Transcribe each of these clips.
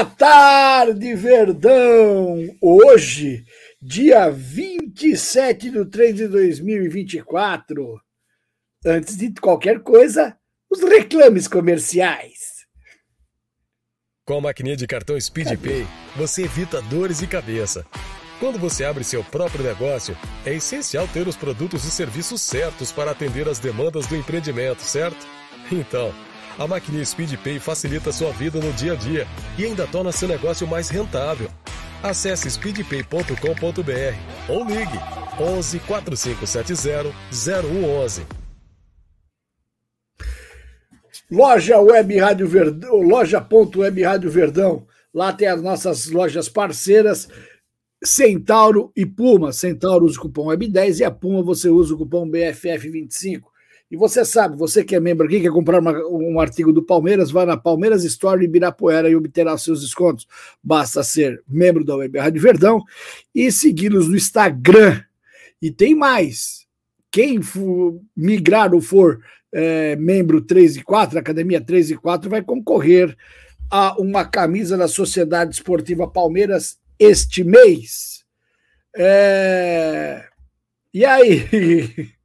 Boa tarde, Verdão! Hoje, dia 27 de 3 de 2024. Antes de qualquer coisa, os reclames comerciais. Com a maquininha de cartão SpeedPay, você evita dores de cabeça. Quando você abre seu próprio negócio, é essencial ter os produtos e serviços certos para atender as demandas do empreendimento, certo? Então, a maquininha SpeedPay facilita sua vida no dia a dia e ainda torna seu negócio mais rentável. Acesse speedpay.com.br ou ligue 11 4570 0111. Loja Web Rádio Verdão, loja.web Rádio Verdão. Lá tem as nossas lojas parceiras, Centauro e Puma. Centauro usa o cupom Web10 e a Puma você usa o cupom BFF25. E você sabe, você que é membro aqui, quer comprar uma, um artigo do Palmeiras, vá na Palmeiras Store Ibirapuera e obterá seus descontos. Basta ser membro da Web Rádio Verdão e segui-los no Instagram. E tem mais. Quem for, migrar ou for é, membro 3 e 4, Academia 3 e 4, vai concorrer a uma camisa da Sociedade Esportiva Palmeiras este mês. É... E aí?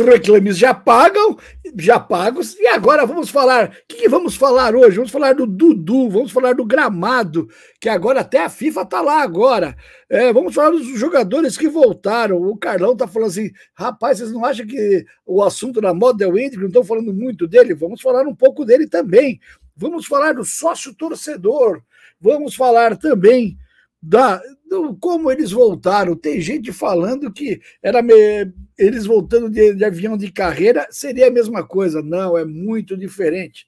os reclames já pagam, já pagos, e agora vamos falar. O que, que, vamos falar hoje? Vamos falar do Dudu, vamos falar do gramado, que agora até a FIFA tá lá agora. É, vamos falar dos jogadores que voltaram. O Carlão tá falando assim: rapaz, vocês não acham que o assunto da moda é o Andrew, não estão falando muito dele? Vamos falar um pouco dele também. Vamos falar do sócio torcedor. Vamos falar também da, do, como eles voltaram. Tem gente falando que era me, eles voltando de, de, avião de carreira seria a mesma coisa. Não, é muito diferente.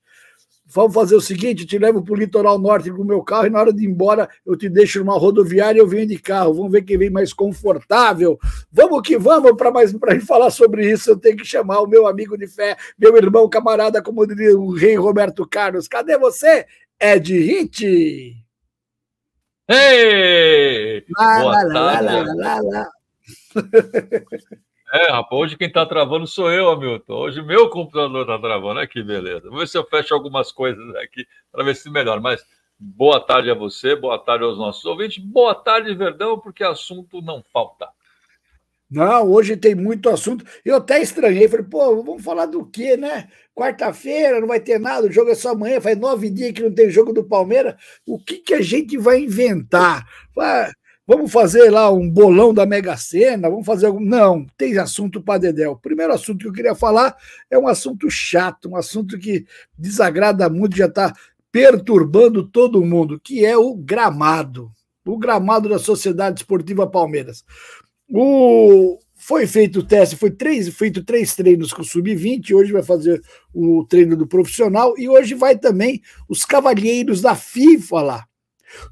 Vamos fazer o seguinte: te levo para o litoral norte com o meu carro e na hora de ir embora eu te deixo numa rodoviária e eu venho de carro. Vamos ver quem vem mais confortável. Vamos que vamos para mais para falar sobre isso. Eu tenho que chamar o meu amigo de fé, meu irmão, camarada, como diria o rei Roberto Carlos. Cadê você? Ed Hit. Ei! Lá, Boa lá, tarde. Lá, é, rapaz, hoje quem está travando sou eu, Hamilton. Hoje meu computador está travando. Olha que beleza. Vou ver se eu fecho algumas coisas aqui para ver se melhora. Mas boa tarde a você, boa tarde aos nossos ouvintes, boa tarde, Verdão, porque assunto não falta. Não, hoje tem muito assunto. Eu até estranhei, falei, pô, vamos falar do quê, né? Quarta-feira não vai ter nada, o jogo é só amanhã, faz nove dias que não tem jogo do Palmeiras. O que, que a gente vai inventar? vamos fazer lá um bolão da Mega Sena? Vamos fazer algum. Não, tem assunto para Dedéu. O primeiro assunto que eu queria falar é um assunto chato, um assunto que desagrada muito, já está perturbando todo mundo, que é o gramado. O gramado da Sociedade Esportiva Palmeiras. O, foi feito o teste, foi três, feito três treinos com o Sub-20, hoje vai fazer o treino do profissional e hoje vai também os cavalheiros da FIFA lá.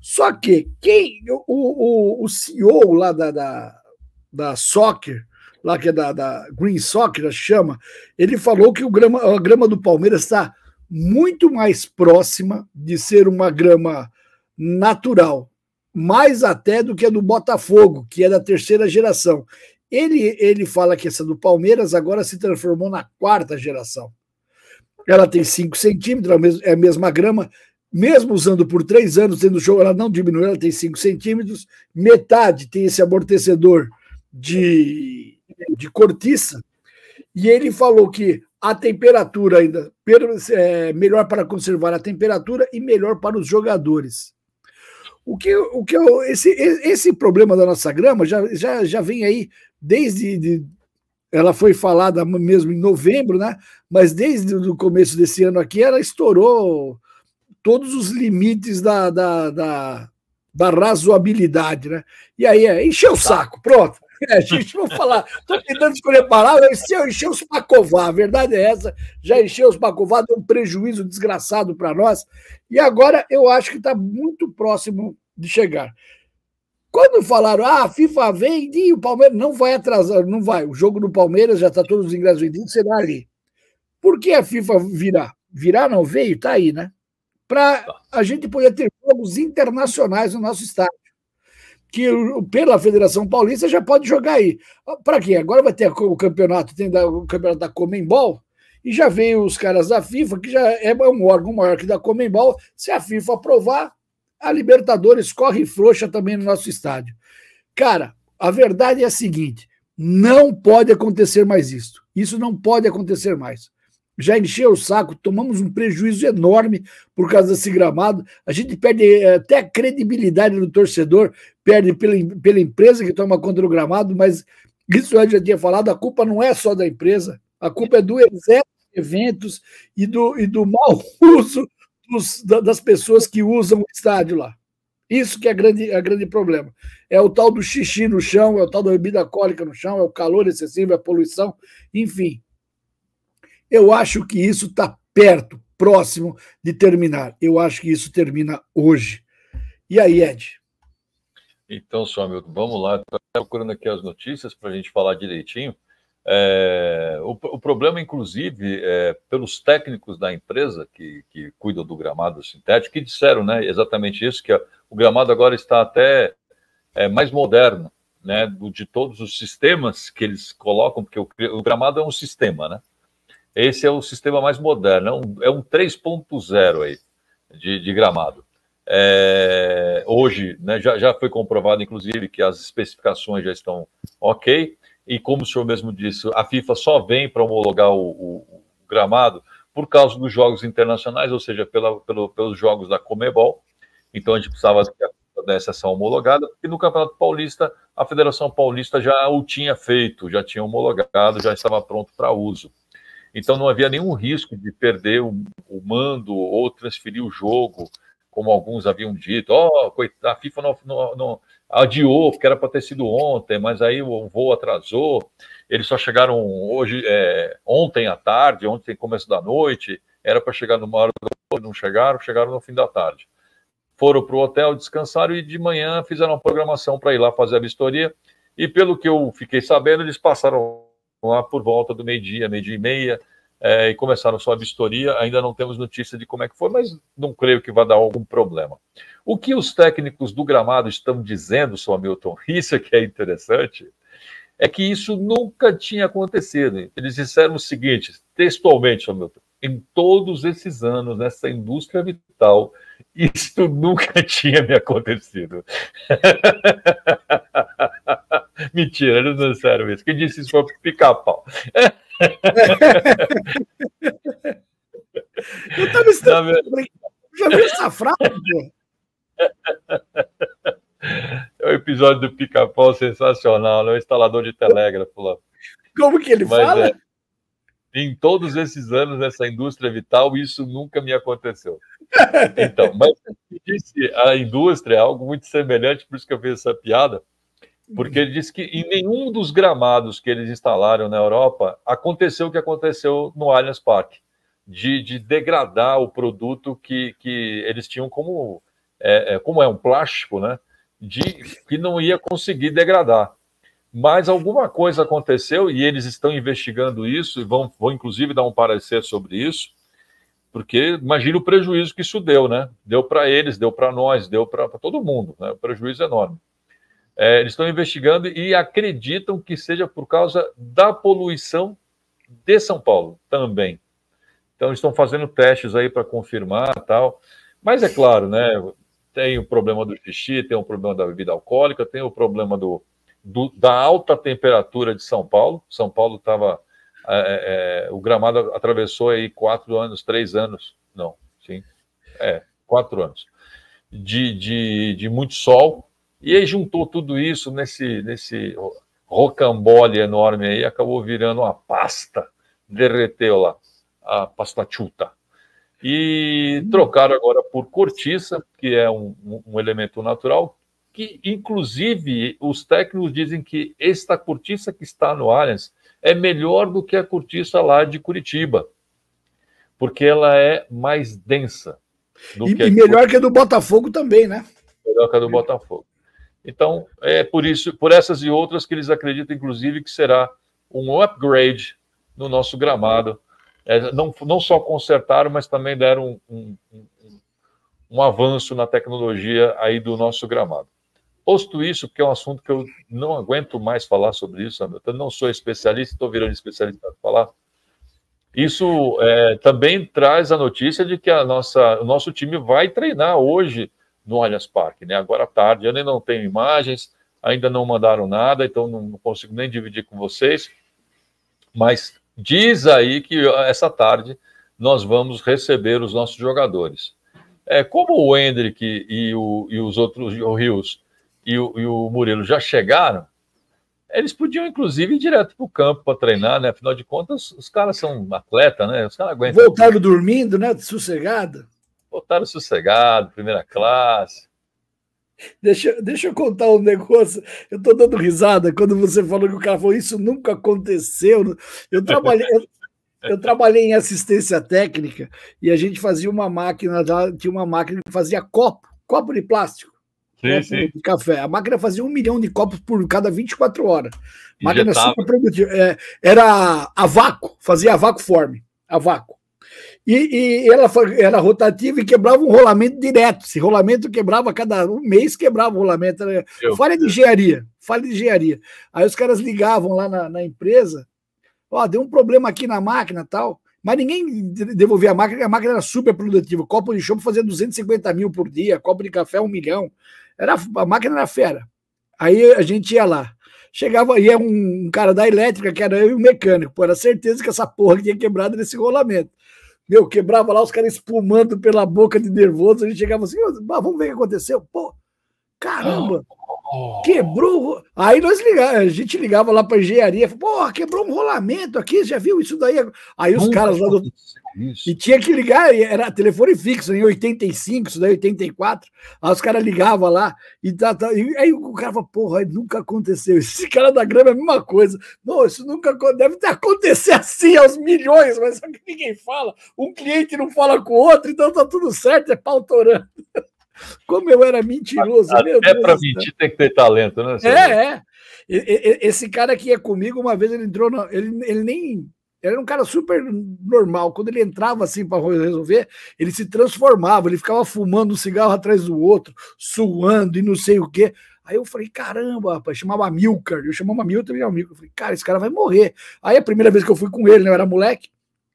Só que quem o, o, o CEO lá da, da, da Soccer, lá que é da, da Green Soccer, chama, ele falou que o grama, a grama do Palmeiras está muito mais próxima de ser uma grama natural mais até do que a do Botafogo, que é da terceira geração. Ele, ele fala que essa do Palmeiras agora se transformou na quarta geração. Ela tem 5 centímetros, é, é a mesma grama, mesmo usando por três anos, tendo jogo, ela não diminuiu, ela tem 5 centímetros, metade tem esse amortecedor de, de cortiça, e ele falou que a temperatura ainda é melhor para conservar a temperatura e melhor para os jogadores. O que, o que eu, esse, esse problema da nossa grama já, já, já vem aí desde. De, ela foi falada mesmo em novembro, né? Mas desde o começo desse ano aqui, ela estourou todos os limites da, da, da, da razoabilidade, né? E aí é encher o tá. saco, pronto. É, gente, vou falar. Estou tentando escolher palavras. Encheu, encher os Pacová, a verdade é essa. Já encheu os Pacová, deu um prejuízo desgraçado para nós. E agora eu acho que está muito próximo de chegar. Quando falaram, ah, a FIFA vem e o Palmeiras não vai atrasar, não vai. O jogo do Palmeiras já está todos os ingressos vendidos, será ali. Por que a FIFA virá? Virá não veio, está aí, né? Para tá. a gente poder ter jogos internacionais no nosso estádio que pela Federação Paulista já pode jogar aí. Ah, Para quê? Agora vai ter o campeonato, tem o campeonato da Comembol, e já veio os caras da FIFA, que já é um órgão maior que da Comembol. Se a FIFA aprovar, a Libertadores corre frouxa também no nosso estádio. Cara, a verdade é a seguinte: não pode acontecer mais isso. Isso não pode acontecer mais já encheu o saco, tomamos um prejuízo enorme por causa desse gramado. A gente perde eh, até a credibilidade do torcedor, perde pela, pela empresa que toma conta do gramado, mas isso eu já tinha falado, a culpa não é só da empresa, a culpa é do exército de eventos e do, e do mau uso dos, das pessoas que usam o estádio lá. Isso que é grande, é grande problema. É o tal do xixi no chão, é o tal da bebida alcoólica no chão, é o calor excessivo, é a poluição, enfim. Eu acho que isso está perto, próximo de terminar. Eu acho que isso termina hoje. E aí, Ed? Então, só meu, vamos lá. Estou procurando aqui as notícias para a gente falar direitinho. É, o, o, problema, inclusive, é, pelos técnicos da empresa que, que cuidam do gramado sintético, que disseram né, exatamente isso, que a, o gramado agora está até é, mais moderno né, do, de todos os sistemas que eles colocam, porque o, o gramado é um sistema, né? Esse é o sistema mais moderno, é um, é um 3.0 aí de, de gramado. É, hoje né, já, já foi comprovado, inclusive, que as especificações já estão ok. E como o senhor mesmo disse, a FIFA só vem para homologar o, o, o gramado por causa dos jogos internacionais, ou seja, pela, pelo, pelos jogos da Comebol. Então a gente precisava que a desse essa homologada, e no Campeonato Paulista, a Federação Paulista já o tinha feito, já tinha homologado, já estava pronto para uso. Então não havia nenhum risco de perder o, o mando ou transferir o jogo, como alguns haviam dito. Oh, a FIFA não, não, não adiou, porque era para ter sido ontem, mas aí o voo atrasou. Eles só chegaram hoje, é, ontem à tarde, ontem começo da noite. Era para chegar numa hora do não chegaram, chegaram no fim da tarde. Foram para o hotel, descansaram e de manhã fizeram uma programação para ir lá fazer a vistoria. E pelo que eu fiquei sabendo, eles passaram lá por volta do meio-dia, meio-dia e meia, é, e começaram sua vistoria. Ainda não temos notícia de como é que foi, mas não creio que vá dar algum problema. O que os técnicos do gramado estão dizendo, Sr. Hamilton, isso é que é interessante, é que isso nunca tinha acontecido. Eles disseram o seguinte, textualmente, Sr. Hamilton, em todos esses anos, nessa indústria vital, isso nunca tinha me acontecido. Mentira, eles não disseram isso. Quem disse isso foi pica-pau. Eu tava estranho. Minha... Já viu essa frase? É o um episódio do pica-pau sensacional, né? O instalador de telégrafo lá. Como que ele Mas, fala? É, em todos esses anos nessa indústria vital, isso nunca me aconteceu. Então, mas disse a indústria é algo muito semelhante, por isso que eu fiz essa piada porque ele disse que em nenhum dos gramados que eles instalaram na Europa aconteceu o que aconteceu no Allianz Parque, de, de degradar o produto que, que eles tinham como é, é, como é um plástico, né? De que não ia conseguir degradar. Mas alguma coisa aconteceu e eles estão investigando isso e vão, vão inclusive dar um parecer sobre isso, porque imagina o prejuízo que isso deu, né? Deu para eles, deu para nós, deu para todo mundo, né? O prejuízo é enorme. É, eles estão investigando e acreditam que seja por causa da poluição de São Paulo também. Então, estão fazendo testes aí para confirmar tal. Mas é claro, né? Tem o problema do xixi, tem o problema da bebida alcoólica, tem o problema do, do da alta temperatura de São Paulo. São Paulo estava. É, é, é, o gramado atravessou aí quatro anos, três anos. Não, sim. É, quatro anos. De, de, de muito sol, e aí juntou tudo isso nesse, nesse rocambole enorme aí, acabou virando uma pasta, derreteu lá, a pasta chuta. E hum. trocaram agora por cortiça, que é um, um elemento natural, que inclusive os técnicos dizem que esta cortiça que está no Allianz é melhor do que a cortiça lá de Curitiba, porque ela é mais densa. e, que e melhor que a do Botafogo também, né? Melhor que a do Botafogo. Então, é por isso, por essas e outras que eles acreditam, inclusive, que será um upgrade no nosso gramado. É, não, não só consertaram, mas também deram um, um, um, avanço na tecnologia aí do nosso gramado. Posto isso, porque é um assunto que eu não aguento mais falar sobre isso, eu não sou especialista, estou virando especialista para falar. Isso é, também traz a notícia de que a nossa, o nosso time vai treinar hoje no Allianz Parque, né? Agora à tarde, eu nem não tenho imagens, ainda não mandaram nada, então não consigo nem dividir com vocês, mas diz aí que essa tarde nós vamos receber os nossos jogadores. É, como o Hendrick e, o, e os outros, o Rios e o, e o Murilo já chegaram, eles podiam, inclusive, ir direto para o campo para treinar, né? Afinal de contas, os caras são atleta, né? Os caras aguentam. Voltaram dormindo, né? Sossegado. Botaram tá sossegado, primeira classe. Deixa, deixa eu contar um negócio. Eu tô dando risada quando você falou que o cara falou isso nunca aconteceu. Eu trabalhei, eu, trabalhei em assistência técnica e a gente fazia uma máquina, tinha uma máquina que fazia copo, copo de plástico. Sim, sim. de café. A máquina fazia um milhão de copos por cada 24 horas. Máquina super produtiva. É, era a vácuo, fazia a vácuo forme, a vácuo. E, e ela era rotativa e quebrava um rolamento direto. Esse rolamento quebrava cada um mês, quebrava o rolamento. Meu falha de engenharia, falha de engenharia. Aí os caras ligavam lá na, na empresa, ó, oh, deu um problema aqui na máquina tal. Mas ninguém devolvia a máquina, a máquina era super produtiva. Copo de chope fazia 250 mil por dia, copo de café um milhão. Era, a máquina era fera. Aí a gente ia lá. Chegava, ia um cara da elétrica, que era eu e o mecânico. Pô, era certeza que essa porra tinha quebrado nesse rolamento. Meu, quebrava lá os caras espumando pela boca de nervoso. A gente chegava assim, vamos ver o que aconteceu. Pô, caramba! Quebrou. Aí nós ligava, a gente ligava lá para engenharia, pô, quebrou um rolamento aqui, já viu isso daí? Aí os caras lá do, isso. E tinha que ligar, era telefone fixo, em 85, isso daí 84. Aí os caras ligavam lá, e, tá, tá, e aí o cara falava, porra, nunca aconteceu. Esse cara da grama é a mesma coisa. Não, isso nunca deve ter acontecer assim aos milhões, mas só que ninguém fala. Um cliente não fala com o outro, então tá tudo certo, é pautorando. Como eu era mentiroso. Até para mentir tem que ter talento, né? É, é. Esse cara que ia é comigo, uma vez ele entrou, no, ele, ele nem ele era um cara super normal. Quando ele entrava assim para resolver, ele se transformava, ele ficava fumando um cigarro atrás do outro, suando e não sei o quê. Aí eu falei, caramba, rapaz, chamava Milcar. Eu chamava Milcar e Milcar. Eu falei, cara, esse cara vai morrer. Aí a primeira vez que eu fui com ele, né, eu era moleque.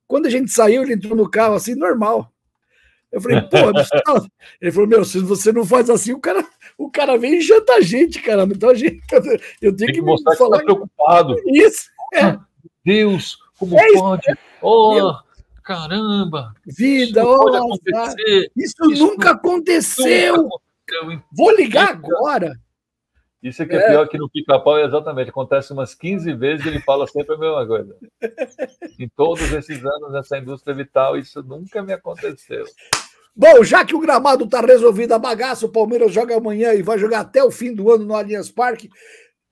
Quando a gente saiu, ele entrou no carro assim, normal. Eu falei, pô, ele falou, meu, se você não faz assim, o cara, o cara vem e janta a gente, caramba. Então a gente, eu tenho Tem que, que mostrar falar. Que tá preocupado. Isso, é. Deus, como é pode? Isso, né? oh, meu. caramba! Vida, isso, oh, isso, isso nunca aconteceu. aconteceu. Vou ligar agora. Isso é que é, é. pior que no pica-pau, exatamente. Acontece umas 15 vezes e ele fala sempre a mesma coisa. em todos esses anos, nessa indústria vital, isso nunca me aconteceu. Bom, já que o gramado está resolvido a bagaça, o Palmeiras joga amanhã e vai jogar até o fim do ano no Allianz Parque.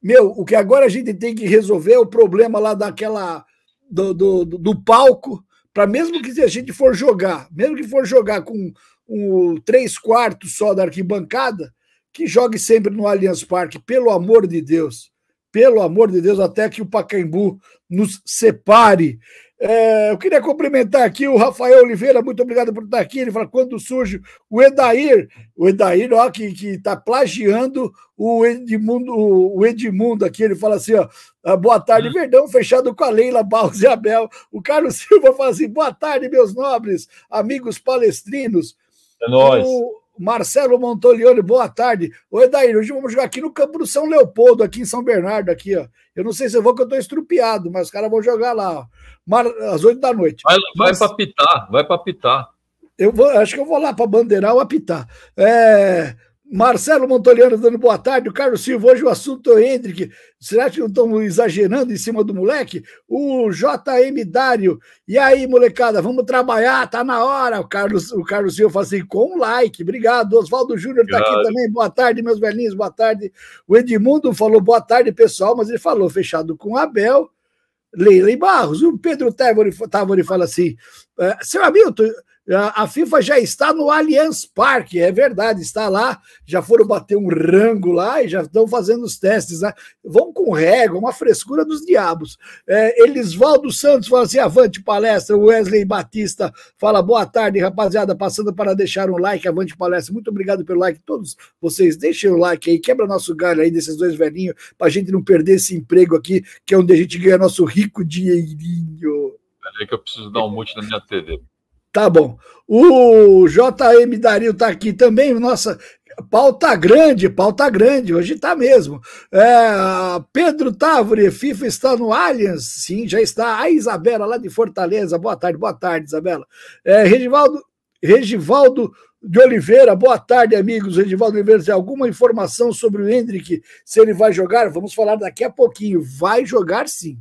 Meu, o que agora a gente tem que resolver é o problema lá daquela do, do, do palco, para mesmo que a gente for jogar, mesmo que for jogar com um, três quartos só da arquibancada, que jogue sempre no Allianz Parque, pelo amor de Deus. Pelo amor de Deus, até que o Pacaembu nos separe. É, eu queria cumprimentar aqui o Rafael Oliveira, muito obrigado por estar aqui. Ele fala: quando surge o Edair, o Edair, ó, que está plagiando o Edmundo, o Edmundo aqui, ele fala assim: ó, ah, boa tarde, hum. Verdão, fechado com a Leila Barros e Abel. O Carlos Silva fala assim: boa tarde, meus nobres, amigos palestrinos. É nóis. O, Marcelo Montolioli, boa tarde. Oi, Daíra, hoje vamos jogar aqui no campo do São Leopoldo, aqui em São Bernardo, aqui, ó. Eu não sei se eu vou, que eu tô estrupiado, mas os caras vão jogar lá, ó. Mar... às oito da noite. Vai, vai mas... pra pitar, vai pra pitar. Eu vou, acho que eu vou lá para bandeirar ou apitar. É... Marcelo Montoliano dando boa tarde. O Carlos Silva, hoje o assunto é o Hendrick. Será que não estão exagerando em cima do moleque? O JM Dário. E aí, molecada, vamos trabalhar, tá na hora. O Carlos, o Carlos Silva fala assim, com um like. Obrigado. Oswaldo Júnior está aqui também. Boa tarde, meus velhinhos, boa tarde. O Edmundo falou boa tarde, pessoal, mas ele falou fechado com Abel, Leila e Barros. O Pedro Távori fala assim, é, seu Hamilton a FIFA já está no Allianz Parque, é verdade, está lá. Já foram bater um rango lá e já estão fazendo os testes. Né? Vão com régua, uma frescura dos diabos. É, Elisvaldo Santos fala assim: avante palestra. Wesley Batista fala: boa tarde, rapaziada. Passando para deixar um like, avante palestra. Muito obrigado pelo like, todos vocês. Deixem o like aí, quebra nosso galho aí desses dois velhinhos, para a gente não perder esse emprego aqui, que é onde a gente ganha nosso rico dinheirinho. Peraí, que eu preciso dar um monte na minha TV. Tá bom. O JM Dario tá aqui também. Nossa, pauta grande, pauta grande, hoje tá mesmo. É, Pedro Távore, FIFA está no Allianz? Sim, já está. A Isabela, lá de Fortaleza. Boa tarde, boa tarde, Isabela. É, Regivaldo, Regivaldo de Oliveira, boa tarde, amigos. de Oliveira, tem alguma informação sobre o Hendrick, se ele vai jogar? Vamos falar daqui a pouquinho. Vai jogar sim.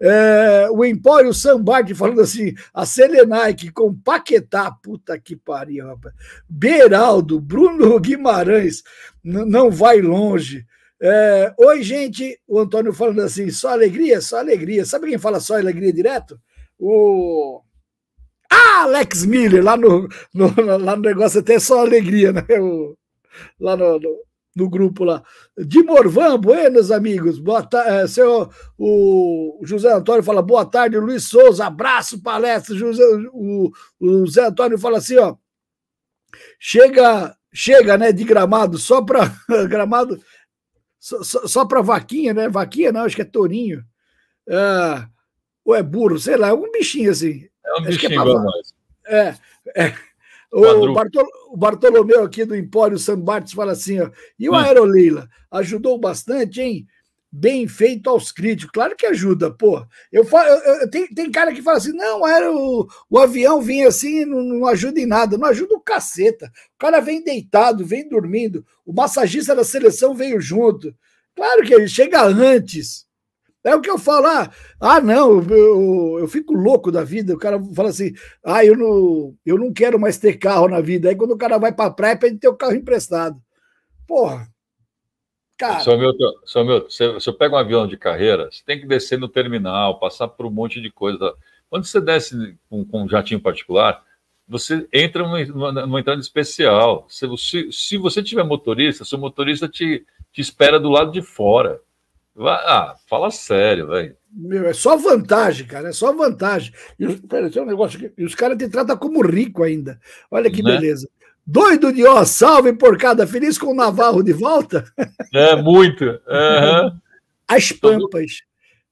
É, o Empório de falando assim, a Selenaic com Paquetá, puta que pariu, rapaz. Beraldo, Bruno Guimarães, não vai longe. É, Oi, gente, o Antônio falando assim, só alegria, só alegria. Sabe quem fala só alegria direto? O. Ah, Alex Miller, lá no, no lá no negócio até só alegria, né? O, lá no, no no grupo lá. De Morvan, Buenos amigos. Boa tarde. É, seu, o José Antônio fala boa tarde, Luiz Souza, abraço, palestra. José, o, o José Antônio fala assim, ó. Chega, chega, né, de gramado, só para gramado, só, só, só para vaquinha, né? Vaquinha não, acho que é tourinho. Ah, ou é burro, sei lá, é um bichinho assim. É um acho bichinho, que é, é, é o, Bartol, o, Bartolomeu aqui do Empório Bartos fala assim, ó, e o hum. Aeroleila? Ajudou bastante, hein? Bem feito aos críticos. Claro que ajuda, pô. Eu falo, eu, eu, tem, tem cara que fala assim, não, era o, o avião vinha assim, não, não ajuda em nada. Não ajuda o caceta. O cara vem deitado, vem dormindo. O massagista da seleção veio junto. Claro que ele chega antes. É o que eu falo, ah, ah não, eu, eu, fico louco da vida. O cara fala assim, ah, eu não, eu não quero mais ter carro na vida. Aí quando o cara vai para a praia, pede ter o carro emprestado. Porra, cara. Só meu, só meu, se, se eu pego um avião de carreira, você tem que descer no terminal, passar por um monte de coisa. Quando você desce com, com um jatinho particular, você entra numa, numa entrada especial. Se, se, se você tiver motorista, seu motorista te, te espera do lado de fora ah, fala sério, velho. Meu, é só vantagem, cara, é só vantagem. E os, pera, um negócio aqui. E os caras te tratam como rico ainda. Olha que né? beleza. Doido de ó, salve porcada, feliz com o Navarro de volta. É, muito. Uhum. As então, Pampas.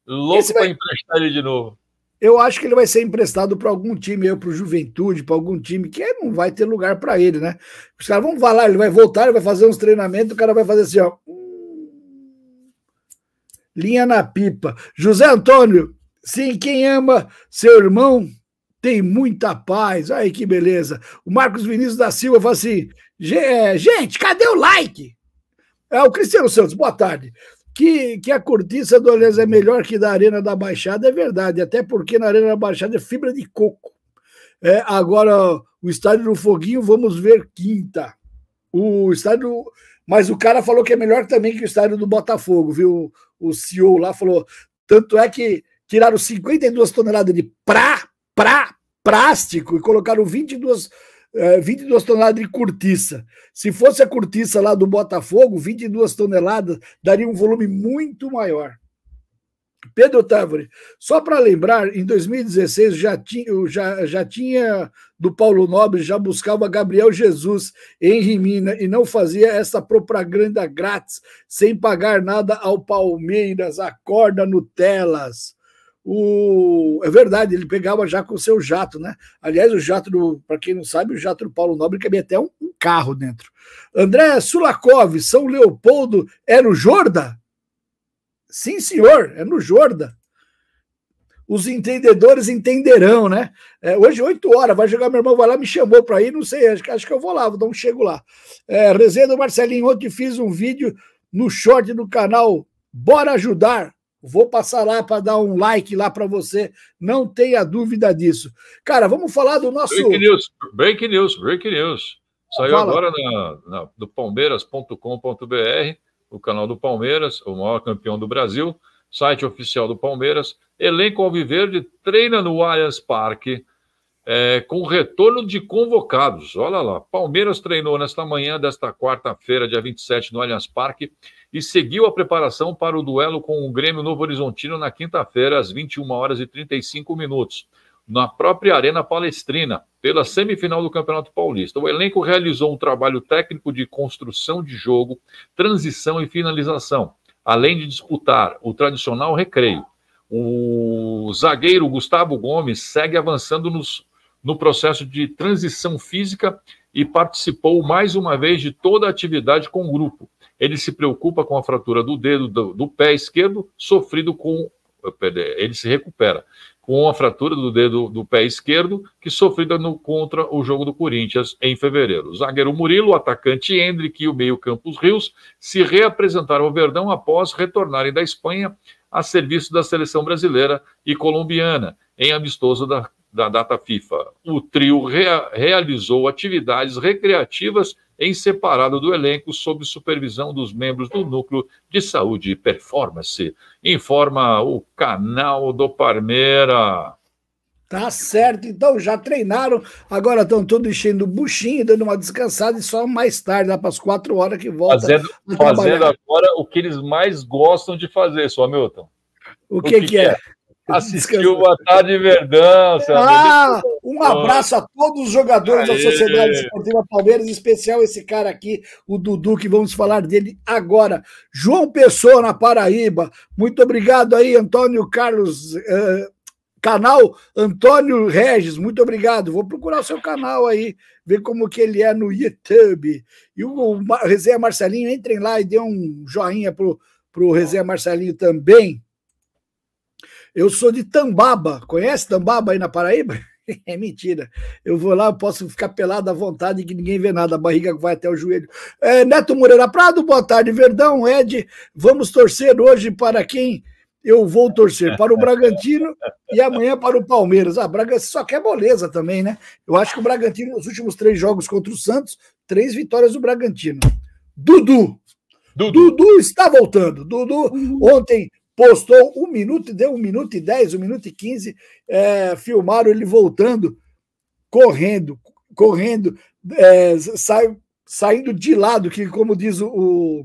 Louco vai... emprestar ele de novo. Eu acho que ele vai ser emprestado para algum time, para o Juventude, para algum time, que não vai ter lugar para ele, né? Os caras vão falar, ele vai voltar, ele vai fazer uns treinamentos, o cara vai fazer assim, ó linha na pipa. José Antônio, sim, quem ama seu irmão tem muita paz. Olha aí que beleza. O Marcos Vinícius da Silva fala assim: é, gente, cadê o like? É, o Cristiano Santos, boa tarde. Que, que a cortiça do Aliás é melhor que da Arena da Baixada, é verdade, até porque na Arena da Baixada é fibra de coco. É, agora, o estádio do Foguinho, vamos ver quinta. O estádio. Mas o cara falou que é melhor também que o estádio do Botafogo, viu, o CEO lá falou, tanto é que tiraram 52 toneladas de pra, pra, plástico e colocaram 22 é, 22 toneladas de cortiça. Se fosse a cortiça lá do Botafogo, 22 toneladas daria um volume muito maior. Pedro Távore, só para lembrar, em 2016 já tinha, já, já tinha do Paulo Nobre, já buscava Gabriel Jesus em Rimina e não fazia essa propaganda grátis, sem pagar nada ao Palmeiras. Acorda Nutelas. O... É verdade, ele pegava já com o seu jato, né? Aliás, o jato do, para quem não sabe, o jato do Paulo Nobre cabia até um, um carro dentro. André Sulakov, São Leopoldo, era o Jorda? Sim, senhor, é no Jordan. Os entendedores entenderão, né? É, hoje, 8 horas, vai jogar meu irmão, vai lá, me chamou para ir, não sei, acho, acho que eu vou lá, vou dar um chego lá. É, Marcelinho, ontem fiz um vídeo no short do canal Bora Ajudar. Vou passar lá para dar um like lá para você, não tenha dúvida disso. Cara, vamos falar do nosso. Break news, break news, break news. Saiu Fala. agora na, na, do palmeiras.com.br o canal do Palmeiras, o maior campeão do Brasil, site oficial do Palmeiras, elenco Alviverde treina no Allianz Parque é, com retorno de convocados. Olha lá, Palmeiras treinou nesta manhã desta quarta-feira, dia 27, no Allianz Parque e seguiu a preparação para o duelo com o Grêmio Novo Horizontino na quinta-feira, às 21 horas e 35 minutos na própria Arena Palestrina, pela semifinal do Campeonato Paulista. O elenco realizou um trabalho técnico de construção de jogo, transição e finalização, além de disputar o tradicional recreio. O zagueiro Gustavo Gomes segue avançando nos, no processo de transição física e participou mais uma vez de toda a atividade com o grupo. Ele se preocupa com a fratura do dedo do, do pé esquerdo, sofrido com. Eh, ele se recupera com a fratura do dedo do pé esquerdo, que sofrida no, contra o jogo do Corinthians em fevereiro. O zagueiro Murilo, o atacante Hendrick e o meio Campos Rios se reapresentaram ao Verdão após retornarem da Espanha a serviço da seleção brasileira e colombiana, em amistoso da da data FIFA. O trio rea realizou atividades recreativas em separado do elenco, sob supervisão dos membros do Núcleo de Saúde e Performance. Informa o canal do Parmeira. Tá certo, então já treinaram, agora estão todos enchendo o buchinho, dando uma descansada e só mais tarde, lá para as quatro horas que volta. Fazendo, fazendo agora o que eles mais gostam de fazer, só Milton. O, o que, que, que, é? é? Assistiu Boa Tarde Verdão, Ah, um abraço a todos os jogadores Aê. da Sociedade Esportiva Palmeiras, em especial esse cara aqui, o Dudu, que vamos falar dele agora. João Pessoa, na Paraíba. Muito obrigado aí, Antônio Carlos. Eh, canal Antônio Regis, muito obrigado. Vou procurar o seu canal aí, ver como que ele é no YouTube. E o Resenha Marcelinho, entrem lá e dê um joinha pro, pro Resenha Marcelinho também. Eu sou de Tambaba. Conhece Tambaba aí na Paraíba? É mentira. Eu vou lá, eu posso ficar pelado à vontade que ninguém vê nada. A barriga vai até o joelho. É, Neto Moreira Prado, boa tarde. Verdão, Ed, vamos torcer hoje para quem eu vou torcer para o Bragantino e amanhã para o Palmeiras. Ah, Bragantino só quer é moleza também, né? Eu acho que o Bragantino, nos últimos três jogos contra o Santos, três vitórias do Bragantino. Dudu. Dudu, Dudu está voltando. Dudu, uhum. ontem postou um minuto, e deu um minuto e dez, um minuto e quinze, é, filmaram ele voltando, correndo, correndo, é, sai, saindo de lado, que como diz o,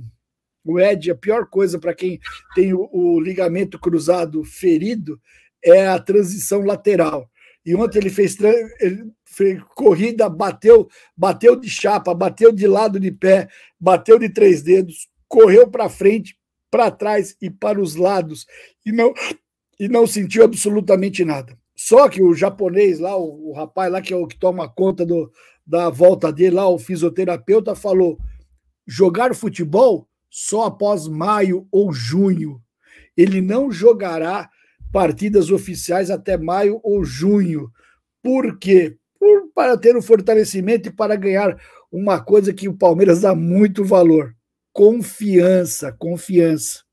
o Ed, a pior coisa para quem tem o, o, ligamento cruzado ferido é a transição lateral. E ontem ele fez, ele fez corrida, bateu, bateu de chapa, bateu de lado de pé, bateu de três dedos, correu para frente, para trás e para os lados e não, e não sentiu absolutamente nada. Só que o japonês lá, o, o rapaz lá que é o que toma conta do, da volta dele lá, o fisioterapeuta, falou: jogar futebol só após maio ou junho. Ele não jogará partidas oficiais até maio ou junho. Por quê? Por, para ter um fortalecimento e para ganhar uma coisa que o Palmeiras dá muito valor confiança, confiança,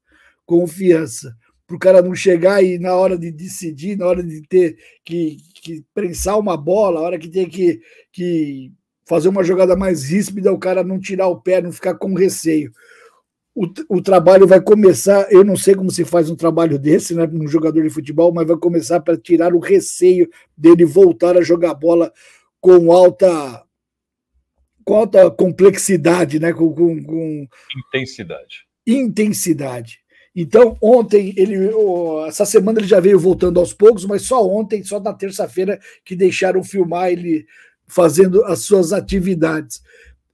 confiança. Para o cara não chegar e na hora de decidir, na hora de ter que, que prensar uma bola, na hora que tem que, que fazer uma jogada mais ríspida, o cara não tirar o pé, não ficar com receio. O, o, trabalho vai começar. Eu não sei como se faz um trabalho desse, né, um jogador de futebol, mas vai começar para tirar o receio dele voltar a jogar bola com alta quanta complexidade, né? Com, com, com... intensidade. Intensidade. Então, ontem ele, essa semana ele já veio voltando aos poucos, mas só ontem, só na terça-feira que deixaram filmar ele fazendo as suas atividades.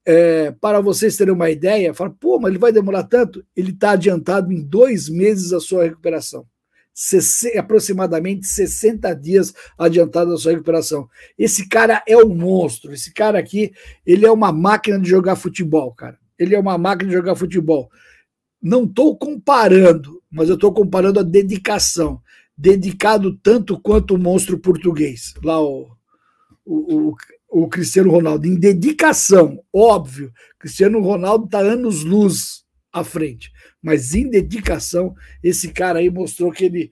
É, para vocês terem uma ideia, fala, pô, mas ele vai demorar tanto? Ele está adiantado em dois meses a sua recuperação aproximadamente 60 dias adiantado da sua recuperação. Esse cara é um monstro. Esse cara aqui, ele é uma máquina de jogar futebol, cara. Ele é uma máquina de jogar futebol. Não estou comparando, mas eu estou comparando a dedicação. Dedicado tanto quanto o monstro português. Lá o, o, o, o Cristiano Ronaldo. Em dedicação, óbvio. Cristiano Ronaldo está anos luz à frente. Mas em dedicação, esse cara aí mostrou que ele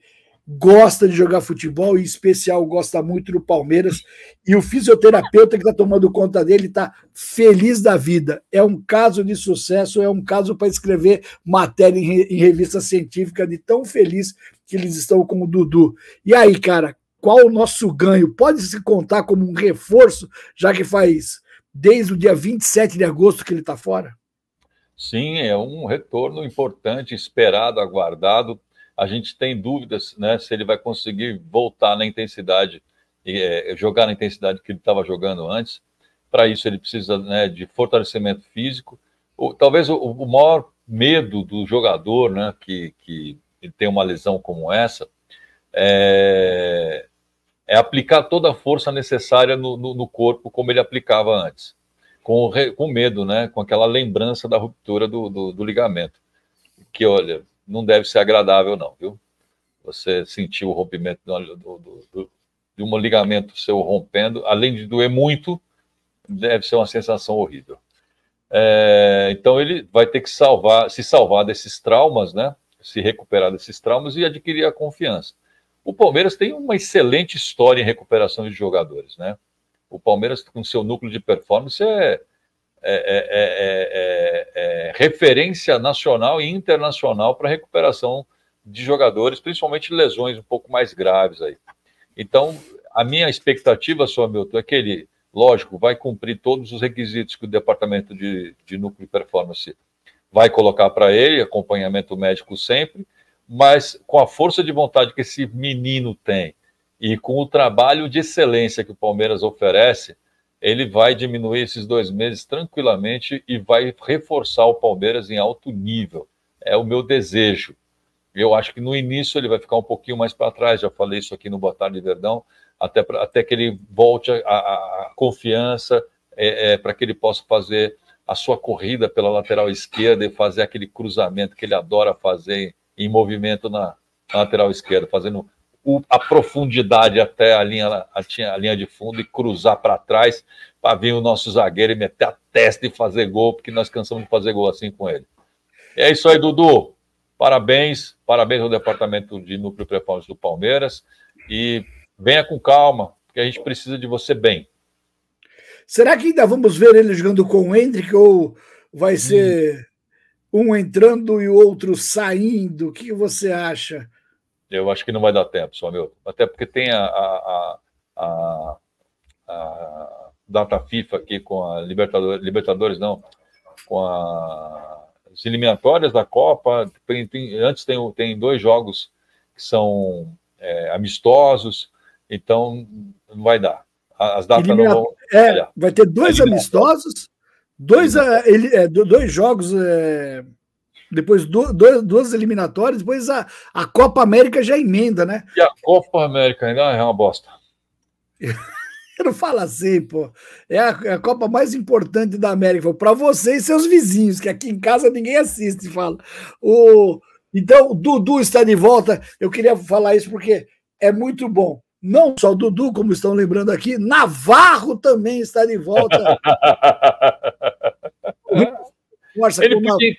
gosta de jogar futebol, e em especial gosta muito do Palmeiras. E o fisioterapeuta que está tomando conta dele está feliz da vida. É um caso de sucesso, é um caso para escrever matéria em, em revista científica de tão feliz que eles estão com o Dudu. E aí, cara, qual o nosso ganho? Pode se contar como um reforço, já que faz desde o dia 27 de agosto que ele está fora? Sim, é um retorno importante, esperado, aguardado. A gente tem dúvidas né, se ele vai conseguir voltar na intensidade, é, jogar na intensidade que ele estava jogando antes. Para isso, ele precisa né, de fortalecimento físico. O, talvez o, o, maior medo do jogador né, que, que ele tem uma lesão como essa é, é aplicar toda a força necessária no, no, no corpo, como ele aplicava antes com, com medo, né? Com aquela lembrança da ruptura do, do, do ligamento. Que, olha, não deve ser agradável, não, viu? Você sentir o rompimento do, do, do, de um ligamento seu rompendo, além de doer muito, deve ser uma sensação horrível. É, então ele vai ter que salvar, se salvar desses traumas, né? Se recuperar desses traumas e adquirir a confiança. O Palmeiras tem uma excelente história em recuperação de jogadores, né? O Palmeiras, com seu núcleo de performance, é, é, é, é referência nacional e internacional para recuperação de jogadores, principalmente lesões um pouco mais graves aí. Então, a minha expectativa, só, Milton, é que ele, lógico, vai cumprir todos os requisitos que o departamento de, de núcleo de performance vai colocar para ele, acompanhamento médico sempre, mas com a força de vontade que esse menino tem, e com o trabalho de excelência que o Palmeiras oferece, ele vai diminuir esses dois meses tranquilamente e vai reforçar o Palmeiras em alto nível. É o meu desejo. Eu acho que no início ele vai ficar um pouquinho mais para trás, já falei isso aqui no Boa Tarde Verdão, até, pra, até que ele volte a, a, a confiança é, é, para que ele possa fazer a sua corrida pela lateral esquerda e fazer aquele cruzamento que ele adora fazer em, em movimento na, na lateral esquerda, fazendo a profundidade até a linha, a, linha de fundo e cruzar para trás para vir o nosso zagueiro e meter a testa e fazer gol, porque nós cansamos de fazer gol assim com ele. É isso aí, Dudu. Parabéns, parabéns ao departamento de núcleo preparados do Palmeiras e venha com calma, porque a gente precisa de você bem. Será que ainda vamos ver ele jogando com o Hendrick ou vai ser hum. um entrando e o outro saindo? O que você acha? Eu acho que não vai dar tempo, só meu. Até porque tem a, a, a, a data FIFA aqui com a Libertadores, Libertadores não, com as eliminatórias da Copa. Tem, tem, antes tem, tem dois jogos que são é, amistosos, então não vai dar. As datas não vão. É, vai ter dois amistosos, dois, é, ele, é, dois jogos. É depois do, do, duas eliminatórias, depois a, a Copa América já emenda, né? E a Copa América ainda é uma bosta. Eu não falo assim, pô. É a, é a Copa mais importante da América. Para você e seus vizinhos, que aqui em casa ninguém assiste, fala. O, então, o Dudu está de volta. Eu queria falar isso porque é muito bom. Não só o Dudu, como estão lembrando aqui, Navarro também está de volta. Nossa, ele, podia,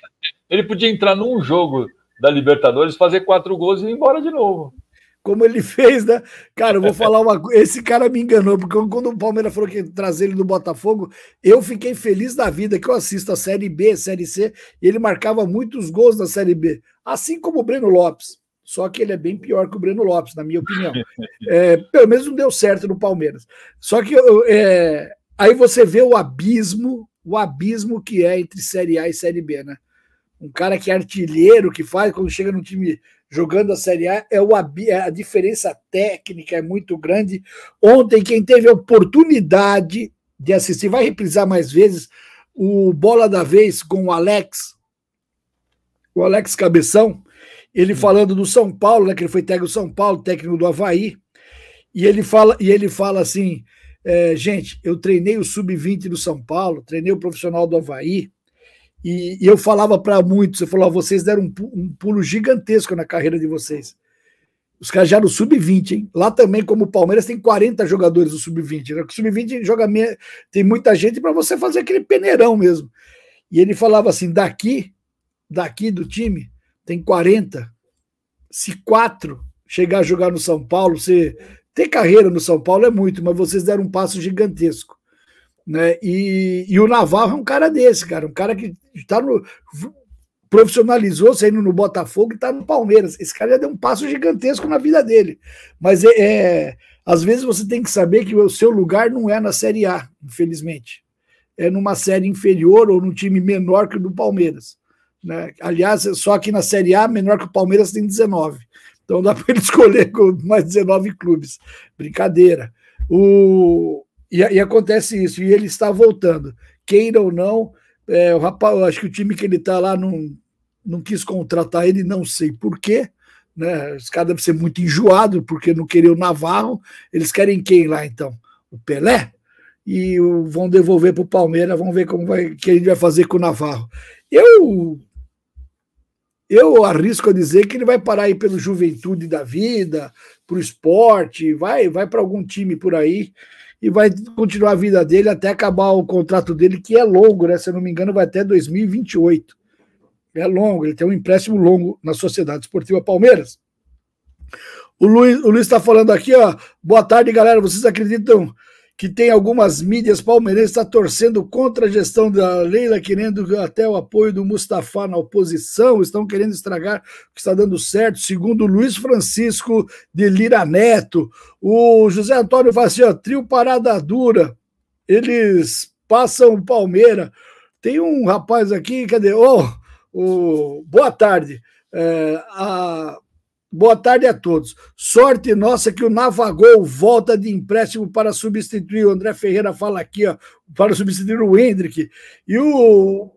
ele podia entrar num jogo da Libertadores, fazer quatro gols e ir embora de novo. Como ele fez, né? Cara, eu vou falar uma coisa. Esse cara me enganou, porque quando o Palmeiras falou que ia trazer ele do Botafogo, eu fiquei feliz da vida que eu assisto a Série B, Série C, e ele marcava muitos gols na Série B. Assim como o Breno Lopes. Só que ele é bem pior que o Breno Lopes, na minha opinião. É, pelo menos não deu certo no Palmeiras. Só que é, aí você vê o abismo, o abismo que é entre Série A e Série B, né? um cara que é artilheiro, que faz quando chega no time jogando a Série A, é o, é, a diferença técnica é muito grande. Ontem, quem teve a oportunidade de assistir, vai reprisar mais vezes, o Bola da Vez com o Alex, o Alex Cabeção, ele falando do São Paulo, né, que ele foi técnico do São Paulo, técnico do Havaí, e ele fala, e ele fala assim, é, gente, eu treinei o sub-20 do São Paulo, treinei o profissional do Havaí, e, e eu falava para muitos, eu falava, vocês deram um, um, pulo gigantesco na carreira de vocês. Os caras já no sub-20, hein? Lá também, como o Palmeiras, tem 40 jogadores do sub-20. Né? O sub-20 joga meia, tem muita gente para você fazer aquele peneirão mesmo. E ele falava assim: daqui, daqui do time, tem 40. Se quatro chegar a jogar no São Paulo, você ter carreira no São Paulo é muito, mas vocês deram um passo gigantesco. Né? E, e o Navarro é um cara desse, cara, um cara que está no. Profissionalizou saindo no Botafogo e está no Palmeiras. Esse cara já deu um passo gigantesco na vida dele. Mas é, é às vezes você tem que saber que o seu lugar não é na Série A, infelizmente. É numa série inferior ou num time menor que o do Palmeiras. Né? Aliás, é só que na Série A, menor que o Palmeiras tem 19. Então dá para ele escolher mais 19 clubes. Brincadeira. O... E, e, acontece isso, e ele está voltando. Queira ou não, é, o rapaz, acho que o time que ele está lá não, não quis contratar ele, não sei porquê. Né? Os caras devem ser muito enjoado porque não queria o Navarro. Eles querem quem lá então? O Pelé? E o, vão devolver para o Palmeiras, vão ver como vai, que a gente vai fazer com o Navarro. Eu eu arrisco a dizer que ele vai parar aí pelo Juventude da Vida, para o esporte, vai, vai para algum time por aí e vai continuar a vida dele até acabar o contrato dele, que é longo, né? Se eu não me engano, vai até 2028. É longo, ele tem um empréstimo longo na Sociedade Esportiva Palmeiras. O Luiz está falando aqui, ó. Boa tarde, galera. Vocês acreditam que tem algumas mídias palmeirenses, está torcendo contra a gestão da Leila, querendo até o apoio do Mustafa na oposição, estão querendo estragar o que está dando certo, segundo Luiz Francisco de Lira Neto. O José Antônio fala assim, ó, trio parada dura, eles passam o Palmeira. Tem um rapaz aqui, cadê? Oh, oh, boa tarde. É, a Boa tarde a todos. Sorte nossa que o Navagol volta de empréstimo para substituir. O André Ferreira fala aqui, ó, para substituir o Hendrick. E o,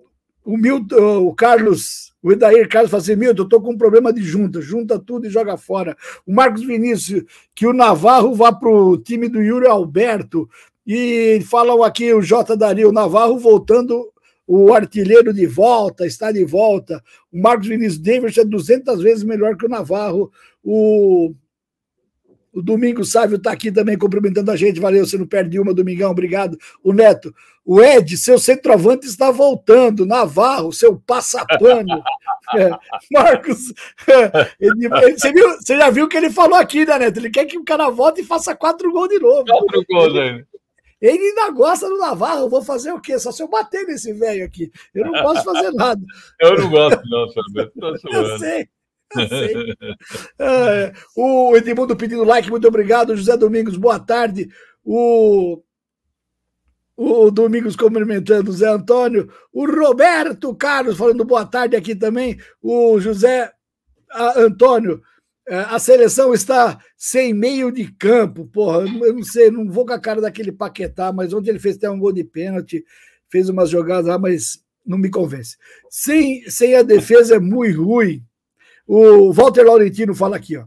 o, Milton, o Carlos, o Edair Carlos fala assim: Milton, eu tô com um problema de junta. Junta tudo e joga fora. O Marcos Vinícius, que o Navarro vá para o time do Yuri Alberto. E falam aqui o J. Dario Navarro voltando o artilheiro de volta, está de volta. O Marcos Vinícius Davis é 200 vezes melhor que o Navarro. O, o Domingo Sávio está aqui também cumprimentando a gente. Valeu, você não perde uma, Domingão, obrigado. O Neto, o Ed, seu centroavante está voltando. Navarro, seu passapano. É, Marcos, é, ele, ele, você, viu, você já viu o que ele falou aqui, né, Neto? Ele quer que o cara volte e faça quatro gols de novo. Quatro gols, ele, né? Ele ainda gosta do Navarro, eu vou fazer o quê? Só se eu bater nesse velho aqui. Eu não posso fazer nada. eu não gosto, não, Fernando. Eu sei. É, o Edmundo pedindo like, muito obrigado. José Domingos, boa tarde. O, o Domingos cumprimentando o Zé Antônio. O Roberto Carlos falando boa tarde aqui também. O José ah, Antônio é, a seleção está sem meio de campo, porra. Eu não sei, não vou com a cara daquele Paquetá, mas onde ele fez até um gol de pênalti, fez umas jogadas lá, mas não me convence. Sem, sem a defesa é muito ruim. O Walter Laurentino fala aqui, ó.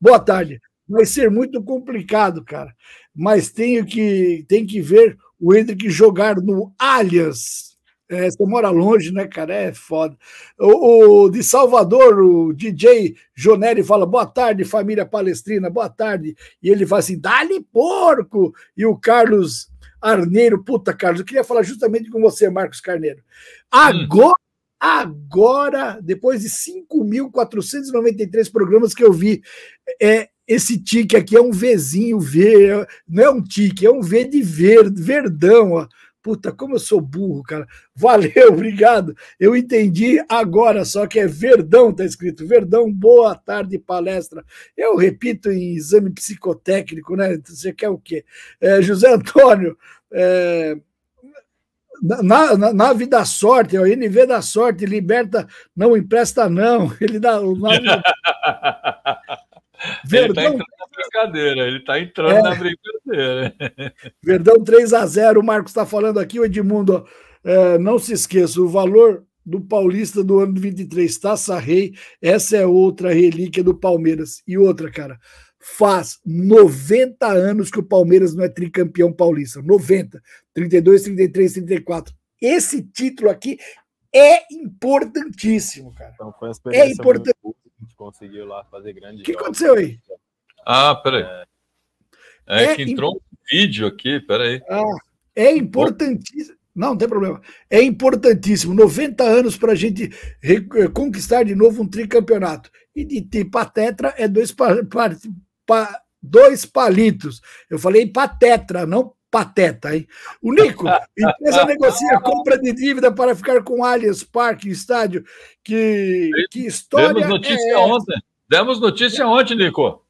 Boa tarde. Vai ser muito complicado, cara. Mas tenho que, tem que ver o Hendrick jogar no Allianz é, você mora longe, né, cara? É foda. O, o de Salvador, o DJ Jonelli fala: boa tarde, família palestrina, boa tarde. E ele fala assim: dá-lhe porco! E o Carlos Arneiro, puta, Carlos, eu queria falar justamente com você, Marcos Carneiro. Agora, hum. agora, depois de 5.493 programas que eu vi, é, esse tique aqui é um Vzinho V, não é um tique, é um V de verde, verdão, ó. Puta, como eu sou burro, cara. Valeu, obrigado. Eu entendi agora, só que é Verdão, tá escrito. Verdão, boa tarde, palestra. Eu repito em exame psicotécnico, né? Você quer o quê? É, José Antônio, é, na, na, nave da sorte, é o NV da sorte, liberta, não empresta, não. Ele dá. O nome. Verdão... Ele tá entrando na brincadeira, ele tá entrando é. na brincadeira. Verdão 3 x 0 o Marcos está falando aqui, o Edmundo, é, não se esqueça, o valor do Paulista do ano 23, Taça Rei, essa é outra relíquia do Palmeiras. E outra, cara, faz 90 anos que o Palmeiras não é tricampeão paulista. 90, 32, 33, 34. Esse título aqui é importantíssimo, cara. Então, é importante conseguiu lá fazer grande. O que jogos. aconteceu aí? Ah, peraí. É, é, é que entrou imp... um vídeo aqui, peraí. Ah, é importantíssimo. Não, não tem problema. É importantíssimo. 90 anos para a gente eh, conquistar de novo um tricampeonato. E de tipo a tetra é dois, pa, pa, pa, dois palitos. Eu falei patetra, não pateta, hein? O Nico, empresa negocia compra de dívida para ficar com Allianz Parque, estádio. Que, que história. Demos notícia é... ontem. Demos notícia é. ontem, Nico.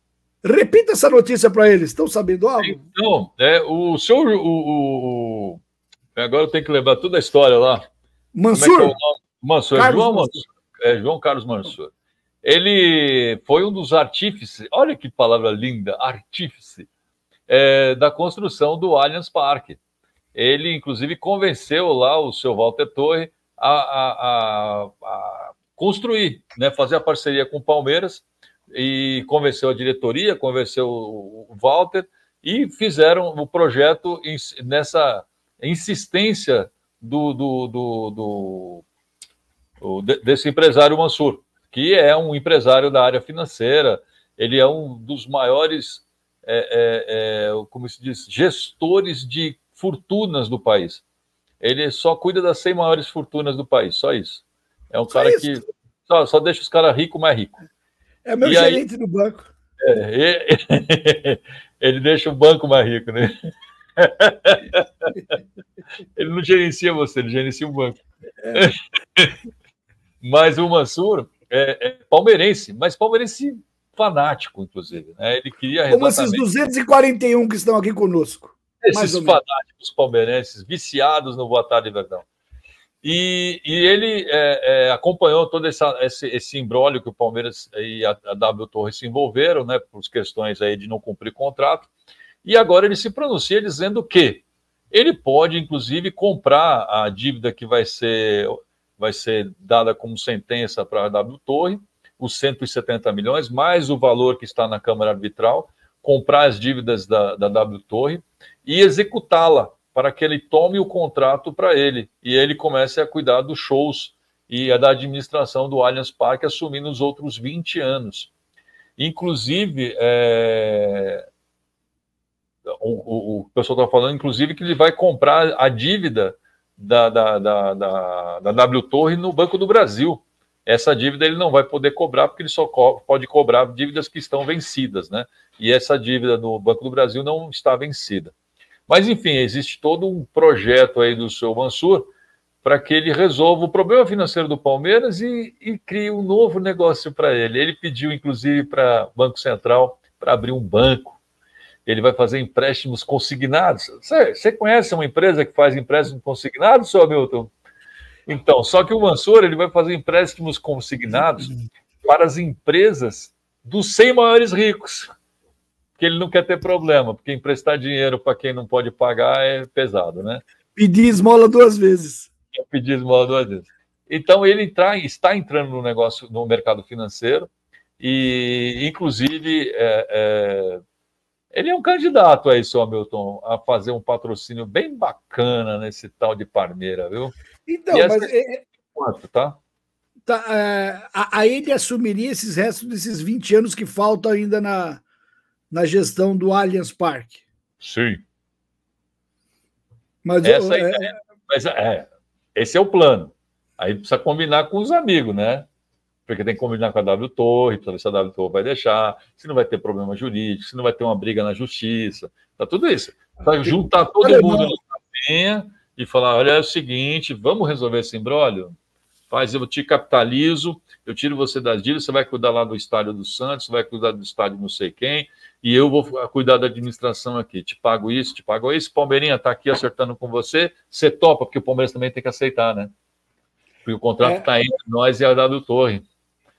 Repita essa notícia para eles. Estão sabendo algo? Então, é, o senhor. O, o... Agora eu tenho que lembrar toda a história lá. Mansur? É, é Mansur. É Carlos João Mansur. Mansur. É, João Carlos Mansur. Ele foi um dos artífices. Olha que palavra linda, artífice é, da construção do Allianz Parque. Ele, inclusive, convenceu lá o seu Walter Torre a, a, a, a construir, né, fazer a parceria com o Palmeiras e convenceu a diretoria, convenceu o Walter e fizeram o projeto nessa insistência do, do, do, do desse empresário Mansur, que é um empresário da área financeira, ele é um dos maiores é, é, é, como se diz, gestores de fortunas do país. Ele só cuida das 100 maiores fortunas do país, só isso. É um só cara isso? que só, só, deixa os caras ricos mais ricos. É meu e gerente aí, do banco. É, ele, ele deixa o banco mais rico, né? ele não gerencia você, ele gerencia o banco. É. mas o Mansur é, é palmeirense, mas palmeirense fanático, inclusive. Né? Ele queria Como exatamente... esses 241 que estão aqui conosco. Esses fanáticos palmeirenses, viciados no Boa Tarde Verdão. E, e ele é, é, acompanhou todo essa, esse, esse imbróglio que o Palmeiras e a, a W Torres se envolveram, né, por questões aí de não cumprir contrato. E agora ele se pronuncia dizendo que ele pode, inclusive, comprar a dívida que vai ser, vai ser dada como sentença para a W Torres os 170 milhões, mais o valor que está na Câmara Arbitral, comprar as dívidas da, da W Torre e executá-la para que ele tome o contrato para ele e ele comece a cuidar dos shows e a da administração do Allianz Parque, assumindo os outros 20 anos. Inclusive, é... o, o, o, pessoal está falando, inclusive, que ele vai comprar a dívida da, da, da, da, da W Torre no Banco do Brasil essa dívida ele não vai poder cobrar, porque ele só co pode cobrar dívidas que estão vencidas, né? E essa dívida do Banco do Brasil não está vencida. Mas, enfim, existe todo um projeto aí do seu Mansur para que ele resolva o problema financeiro do Palmeiras e, e crie um novo negócio para ele. Ele pediu, inclusive, para o Banco Central para abrir um banco. Ele vai fazer empréstimos consignados. Você, conhece uma empresa que faz empréstimos consignados, seu Hamilton? Então, só que o Mansur ele vai fazer empréstimos consignados para as empresas dos 100 maiores ricos, porque ele não quer ter problema, porque emprestar dinheiro para quem não pode pagar é pesado, né? Pedir esmola duas vezes. Pedir esmola duas vezes. Então ele está entrando no negócio, no mercado financeiro e, inclusive, é, é, ele é um candidato aí, só Hamilton, a fazer um patrocínio bem bacana nesse tal de Parmeira, viu? Então, mas. É... Quanto, tá? tá é... Aí ele assumiria esses restos desses 20 anos que faltam ainda na, na gestão do Allianz Parque. Sim. Mas, Essa eu, é... Tá mas é, é, esse é o plano. Aí precisa combinar com os amigos, né? Porque tem que combinar com a W Torre, para ver se a W Torre vai deixar, se não vai ter problema jurídico, se não vai ter uma briga na justiça. Tá tudo isso. Tá juntar todo mundo na e falar: olha, é o seguinte, vamos resolver esse embrólio? Faz, eu te capitalizo, eu tiro você das dívidas, você vai cuidar lá do estádio do Santos, você vai cuidar do estádio não sei quem, e eu vou cuidar da administração aqui. Te pago isso, te pago isso. Palmeirinha tá aqui acertando com você, você topa, porque o Palmeiras também tem que aceitar, né? Porque o contrato está é. Tá entre nós e a W Torre.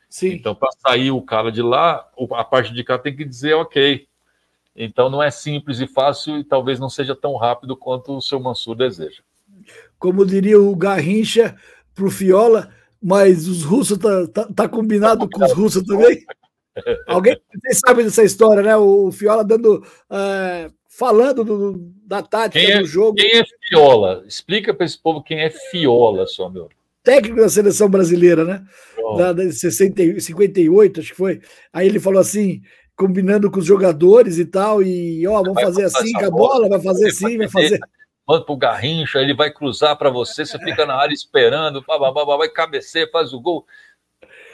Sim. Então, para sair o cara de lá, a parte de cá tem que dizer ok. Então, não é simples e fácil e talvez não seja tão rápido quanto o seu Mansur deseja como diria o Garrincha para o Fiola, mas os russos tá, tá, tá combinado com os russos também? Alguém sabe dessa história, né? O Fiola dando. É, falando do, da tática é, do jogo. Quem é Fiola? Explica para esse povo quem é Fiola, só, meu. Técnico da seleção brasileira, né? Da, da 60, 58, acho que foi. Aí ele falou assim, combinando com os jogadores e tal, e ó, vamos fazer assim com a bola, bola, vai fazer assim, vai fazer manda pro Garrincha, ele vai cruzar para você, você fica na área esperando, bababá, vai cabecear, faz o gol.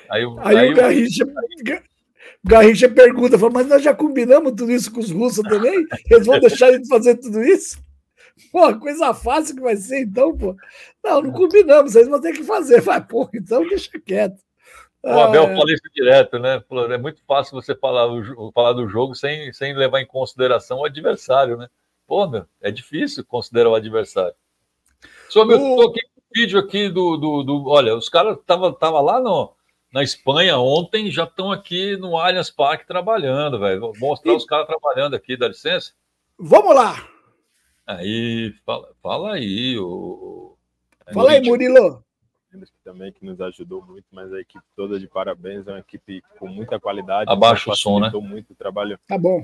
Aí, aí, aí o Garrincha. Aí... Garrincha pergunta, fala, mas nós já combinamos tudo isso com os russos também? Eles vão deixar ele fazer tudo isso? Pô, coisa fácil que vai ser, então, pô. Não, não combinamos, vocês vão ter que fazer. Vai, pô, então deixa quieto. O Abel ah, é. isso direto, né? Falou, é muito fácil você falar, falar do jogo sem, sem levar em consideração o adversário, né? pô, meu, é difícil considerar o adversário. Só meu, o... tô aqui com vídeo aqui do, do, do Olha, os caras estavam tava lá no, na Espanha ontem, já estão aqui no Allianz Parque trabalhando, velho. Vou mostrar e... os caras trabalhando aqui, dá licença? Vamos lá! Aí, fala, fala aí, o. É fala aí, Murilo! também que nos ajudou muito, mas a equipe toda de parabéns, é uma equipe com muita qualidade. Abaixo o né? som, né? muito o trabalho. Tá bom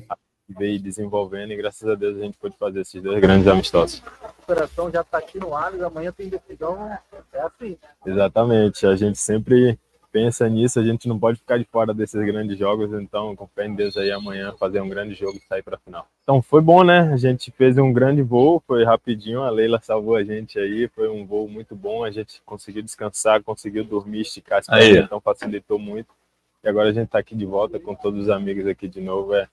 veio desenvolvendo e graças a Deus a gente pôde fazer esses dois grandes amistosos. A já está aqui no Alves, amanhã tem decisão, é assim. Exatamente, a gente sempre pensa nisso, a gente não pode ficar de fora desses grandes jogos, então com fé em Deus aí amanhã fazer um grande jogo e sair para a final. Então foi bom, né? A gente fez um grande voo, foi rapidinho, a Leila salvou a gente aí, foi um voo muito bom, a gente conseguiu descansar, conseguiu dormir, esticar, então facilitou muito. E agora a gente está aqui de volta com todos os amigos aqui de novo, é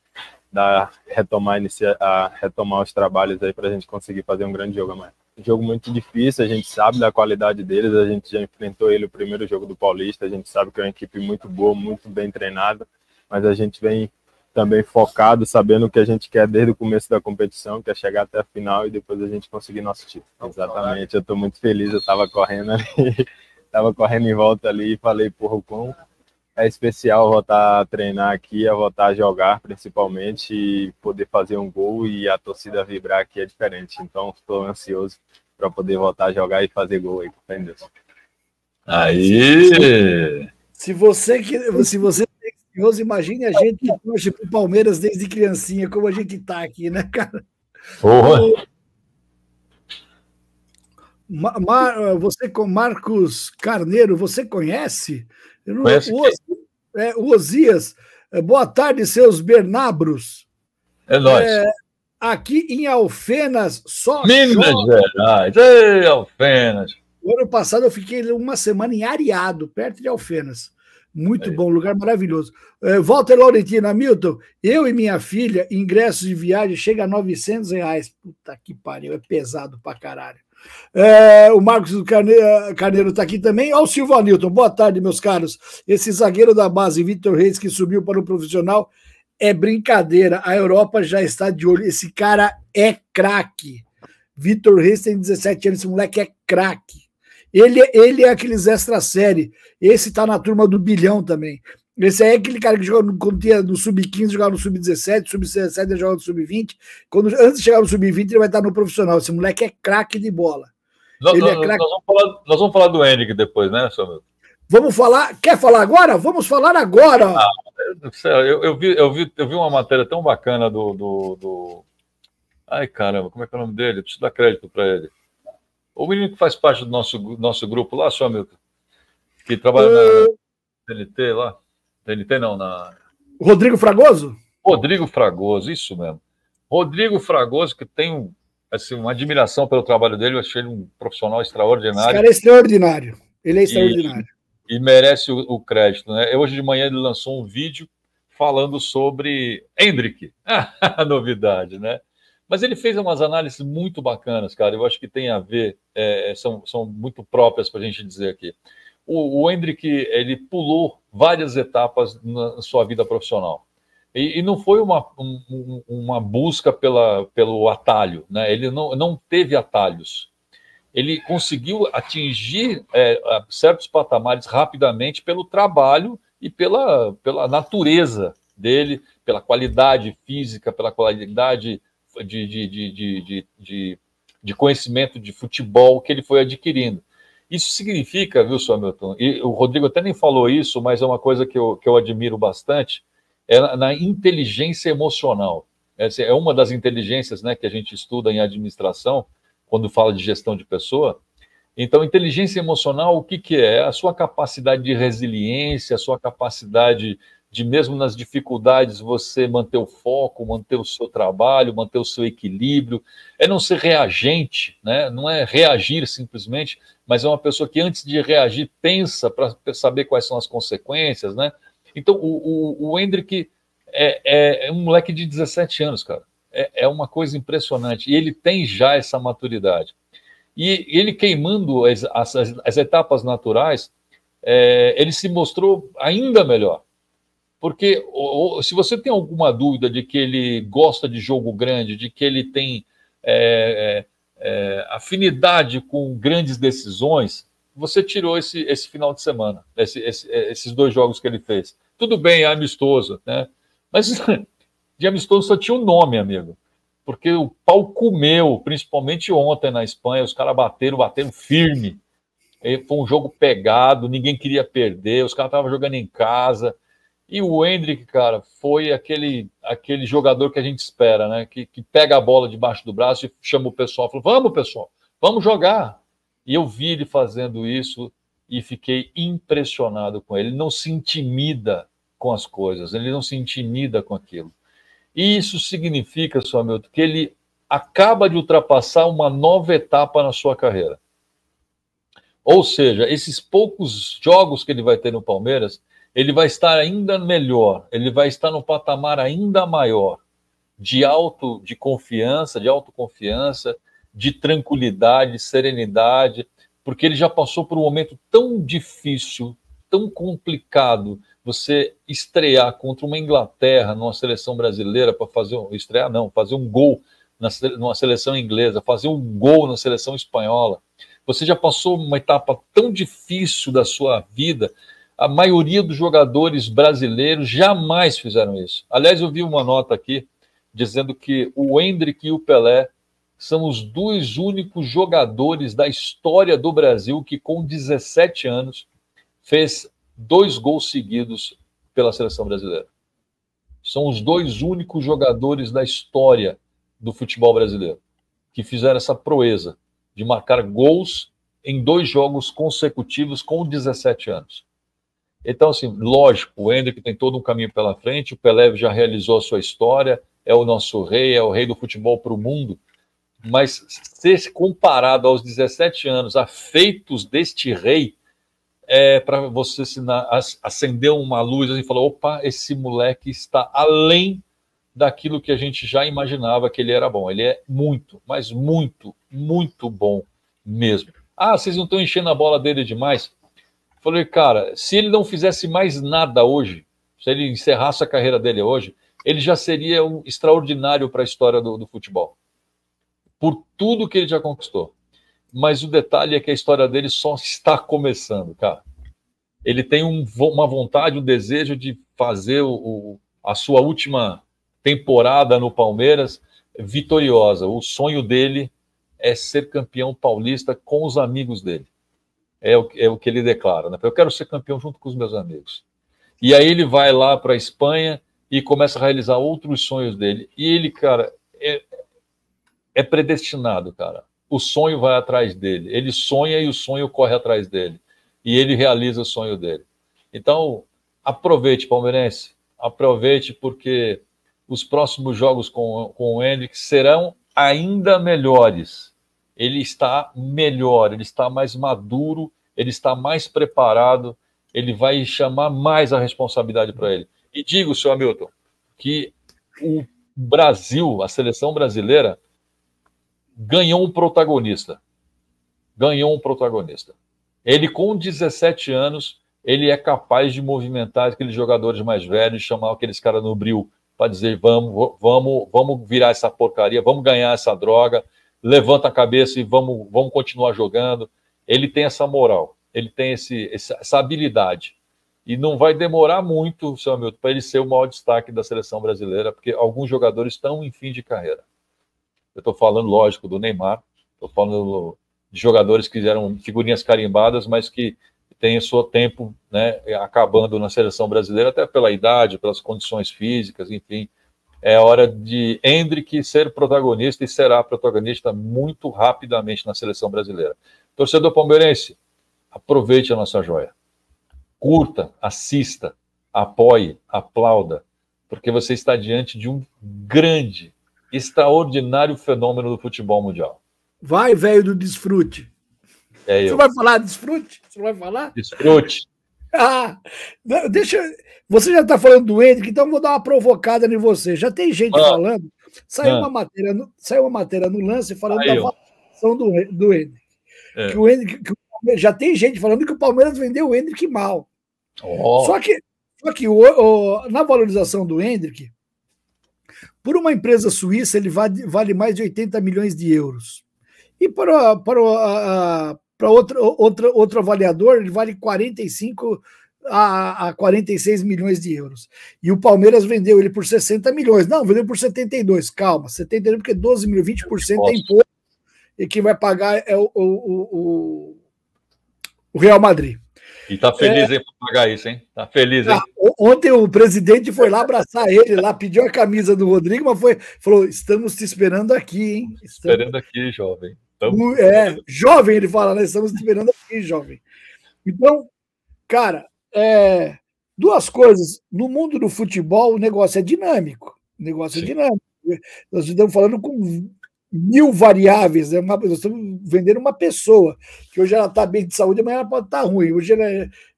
dar retomar iniciar a retomar os trabalhos aí para a gente conseguir fazer um grande jogo amanhã. Jogo muito difícil, a gente sabe da qualidade deles, a gente já enfrentou ele o primeiro jogo do Paulista, a gente sabe que é uma equipe muito boa, muito bem treinada, mas a gente vem também focado, sabendo o que a gente quer desde o começo da competição, que é chegar até a final e depois a gente conseguir nosso título. Não, Exatamente, eu estou muito feliz, eu estava correndo ali, estava correndo em volta ali e falei, porra, o quão é especial voltar a treinar aqui, a voltar a jogar, principalmente, e poder fazer um gol e a torcida vibrar aqui é diferente. Então, estou ansioso para poder voltar a jogar e fazer gol aí, com Deus. Aí! Se você que se você é ansioso, imagine a gente que torce pro Palmeiras desde criancinha, como a gente tá aqui, né, cara? Porra. Mar, Mar, você com Marcos Carneiro, você conhece? Não, Conheço o, é, o Osias. É, boa tarde, seus Bernabros. É nóis. É, aqui em Alfenas, só. Minas Gerais. Ei, Alfenas. O ano passado eu fiquei uma semana em Areado, perto de Alfenas. Muito é. bom, lugar maravilhoso. É, Walter Laurentino, Hamilton, eu e minha filha, ingressos de viagem chega a 900 reais. Puta que pariu, é pesado pra caralho. É, o Marcos é, Carneiro está aqui também. Olha o Silvio Boa tarde, meus caros. Esse zagueiro da base, Vitor Reis, que subiu para o profissional, é brincadeira. A Europa já está de olho. Esse cara é craque. Vitor Reis tem 17 anos. Esse moleque é craque. Ele, é, ele é aqueles extra série. Esse está na turma do bilhão também. Esse aí é aquele cara que jogava no, quando tinha no sub-15, jogava no sub-17, sub-17 jogava no sub-20. Quando antes de chegar no sub-20, ele vai estar no profissional. Esse moleque é craque de bola. Nós, ele é nós, é Nós, vamos falar, nós vamos falar do Henrique depois, né, Samuel? Vamos falar. Quer falar agora? Vamos falar agora! Ah, eu, eu, vi, eu, vi, eu vi uma matéria tão bacana do, do, do... Ai, caramba, como é que é o nome dele? preciso dar crédito para ele. O menino que faz parte do nosso, nosso grupo lá, Samuel, que trabalha uh... na TNT lá. TNT não, na. Rodrigo Fragoso? Rodrigo Fragoso, isso mesmo. Rodrigo Fragoso, que tem assim, uma admiração pelo trabalho dele, eu achei ele um profissional extraordinário. Esse cara é extraordinário. Ele é extraordinário. E, e merece o, o, crédito, né? Eu, hoje de manhã ele lançou um vídeo falando sobre Hendrick. a novidade, né? Mas ele fez umas análises muito bacanas, cara. Eu acho que tem a ver, é, é são, são muito próprias para a gente dizer aqui o, o Hendrick ele pulou várias etapas na sua vida profissional. E, e não foi uma, um, uma busca pela, pelo atalho, né? ele não, não teve atalhos. Ele conseguiu atingir é, certos patamares rapidamente pelo trabalho e pela, pela natureza dele, pela qualidade física, pela qualidade de, de, de, de, de, de conhecimento de futebol que ele foi adquirindo. Isso significa, viu, Hamilton, e o Rodrigo até nem falou isso, mas é uma coisa que eu, que eu admiro bastante, é na, na inteligência emocional. Essa é, assim, é uma das inteligências né, que a gente estuda em administração, quando fala de gestão de pessoa. Então, inteligência emocional, o que, que é? é? A sua capacidade de resiliência, a sua capacidade de, mesmo nas dificuldades, você manter o foco, manter o seu trabalho, manter o seu equilíbrio. É não ser reagente, né? não é reagir simplesmente, mas é uma pessoa que antes de reagir pensa para saber quais são as consequências, né? Então, o, o, o Hendrick é, é, é um moleque de 17 anos, cara. É, é uma coisa impressionante. E ele tem já essa maturidade. E ele queimando as, as, as etapas naturais, é, ele se mostrou ainda melhor. Porque ou, se você tem alguma dúvida de que ele gosta de jogo grande, de que ele tem é, é é, afinidade com grandes decisões, você tirou esse, esse final de semana, esse, esse, é, esses dois jogos que ele fez. Tudo bem, é amistoso, né? Mas de amistoso só tinha um nome, amigo. Porque o pau comeu, principalmente ontem na Espanha, os caras bateram, bateram firme. Foi um jogo pegado, ninguém queria perder, os caras estavam jogando em casa. E o Hendrick, cara, foi aquele aquele jogador que a gente espera, né? Que, que pega a bola debaixo do braço e chama o pessoal, falou: "Vamos, pessoal, vamos jogar". E eu vi ele fazendo isso e fiquei impressionado com ele. Ele não se intimida com as coisas, ele não se intimida com aquilo. E isso significa, seu Hamilton, que ele acaba de ultrapassar uma nova etapa na sua carreira. Ou seja, esses poucos jogos que ele vai ter no Palmeiras ele vai estar ainda melhor, ele vai estar no patamar ainda maior de auto de confiança, de autoconfiança, de tranquilidade, de serenidade, porque ele já passou por um momento tão difícil, tão complicado, você estrear contra uma Inglaterra numa seleção brasileira para fazer um estrear não, fazer um gol na, numa seleção inglesa, fazer um gol na seleção espanhola. Você já passou uma etapa tão difícil da sua vida a maioria dos jogadores brasileiros jamais fizeram isso. Aliás, eu vi uma nota aqui dizendo que o Hendrick e o Pelé são os dois únicos jogadores da história do Brasil que, com 17 anos, fez dois gols seguidos pela seleção brasileira. São os dois únicos jogadores da história do futebol brasileiro que fizeram essa proeza de marcar gols em dois jogos consecutivos com 17 anos. Então, assim, lógico, o Hendrick tem todo um caminho pela frente, o Pelé já realizou a sua história, é o nosso rei, é o rei do futebol para o mundo, mas ser comparado aos 17 anos a feitos deste rei, é para você acender uma luz e assim, falar: opa, esse moleque está além daquilo que a gente já imaginava que ele era bom. Ele é muito, mas muito, muito bom mesmo. Ah, vocês não estão enchendo a bola dele demais? Falei, cara, se ele não fizesse mais nada hoje, se ele encerrasse a carreira dele hoje, ele já seria um extraordinário para a história do, do futebol. Por tudo que ele já conquistou. Mas o detalhe é que a história dele só está começando, cara. Ele tem um, uma vontade, um desejo de fazer o, o, a sua última temporada no Palmeiras vitoriosa. O sonho dele é ser campeão paulista com os amigos dele é o, é o que ele declara. Né? Eu quero ser campeão junto com os meus amigos. E aí ele vai lá para a Espanha e começa a realizar outros sonhos dele. E ele, cara, é, é predestinado, cara. O sonho vai atrás dele. Ele sonha e o sonho corre atrás dele. E ele realiza o sonho dele. Então, aproveite, palmeirense. Aproveite, porque os próximos jogos com, com o Henrique serão ainda melhores ele está melhor, ele está mais maduro, ele está mais preparado, ele vai chamar mais a responsabilidade para ele. E digo, senhor Hamilton, que o Brasil, a seleção brasileira, ganhou um protagonista. Ganhou um protagonista. Ele, com 17 anos, ele é capaz de movimentar aqueles jogadores mais velhos, chamar aqueles caras no bril para dizer: vamos, vamos, vamos virar essa porcaria, vamos ganhar essa droga, levanta a cabeça e vamos, vamos continuar jogando. Ele tem essa moral, ele tem esse, essa habilidade. E não vai demorar muito, seu Hamilton, para ele ser o maior destaque da seleção brasileira, porque alguns jogadores estão em fim de carreira. Eu estou falando, lógico, do Neymar, estou falando de jogadores que fizeram figurinhas carimbadas, mas que têm o seu tempo né, acabando na seleção brasileira, até pela idade, pelas condições físicas, enfim. É hora de Hendrick ser protagonista e será protagonista muito rapidamente na seleção brasileira. Torcedor palmeirense, aproveite a nossa joia. Curta, assista, apoie, aplauda, porque você está diante de um grande, extraordinário fenômeno do futebol mundial. Vai, velho do desfrute. É você eu. vai falar desfrute? Você vai falar? Desfrute. Ah, deixa. Você já está falando do Hendrick, então vou dar uma provocada em você. Já tem gente ah, falando. Saiu, ah, uma matéria no, saiu uma matéria no lance falando da valorização do, do Hendrick. É. Que o Hendrick que o, já tem gente falando que o Palmeiras vendeu o Hendrick mal. Oh. Só que, só que o, o, na valorização do Hendrick, por uma empresa suíça, ele vale, vale mais de 80 milhões de euros. E para, para a, para outro, outro, outro avaliador, ele vale 45 a, a 46 milhões de euros. E o Palmeiras vendeu ele por 60 milhões. Não, vendeu por 72. Calma, 72 porque 12 mil, 20% é imposto. E quem vai pagar é o, o, o, o Real Madrid. E tá feliz, é... hein, pagar isso, hein? Tá feliz, hein? Ah, ontem o presidente foi lá abraçar ele, lá pediu a camisa do Rodrigo, mas foi, falou: estamos te esperando aqui, hein? Estamos... Esperando aqui, jovem. Tamo... É, jovem, ele fala, né? Estamos esperando aqui, jovem. Então, cara, é, duas coisas. No mundo do futebol, o negócio é dinâmico. O negócio é Sim. é dinâmico. Nós estamos falando com mil variáveis, né? Uma, nós estamos vendendo uma pessoa, que hoje ela está bem de saúde, amanhã ela pode estar tá ruim. Hoje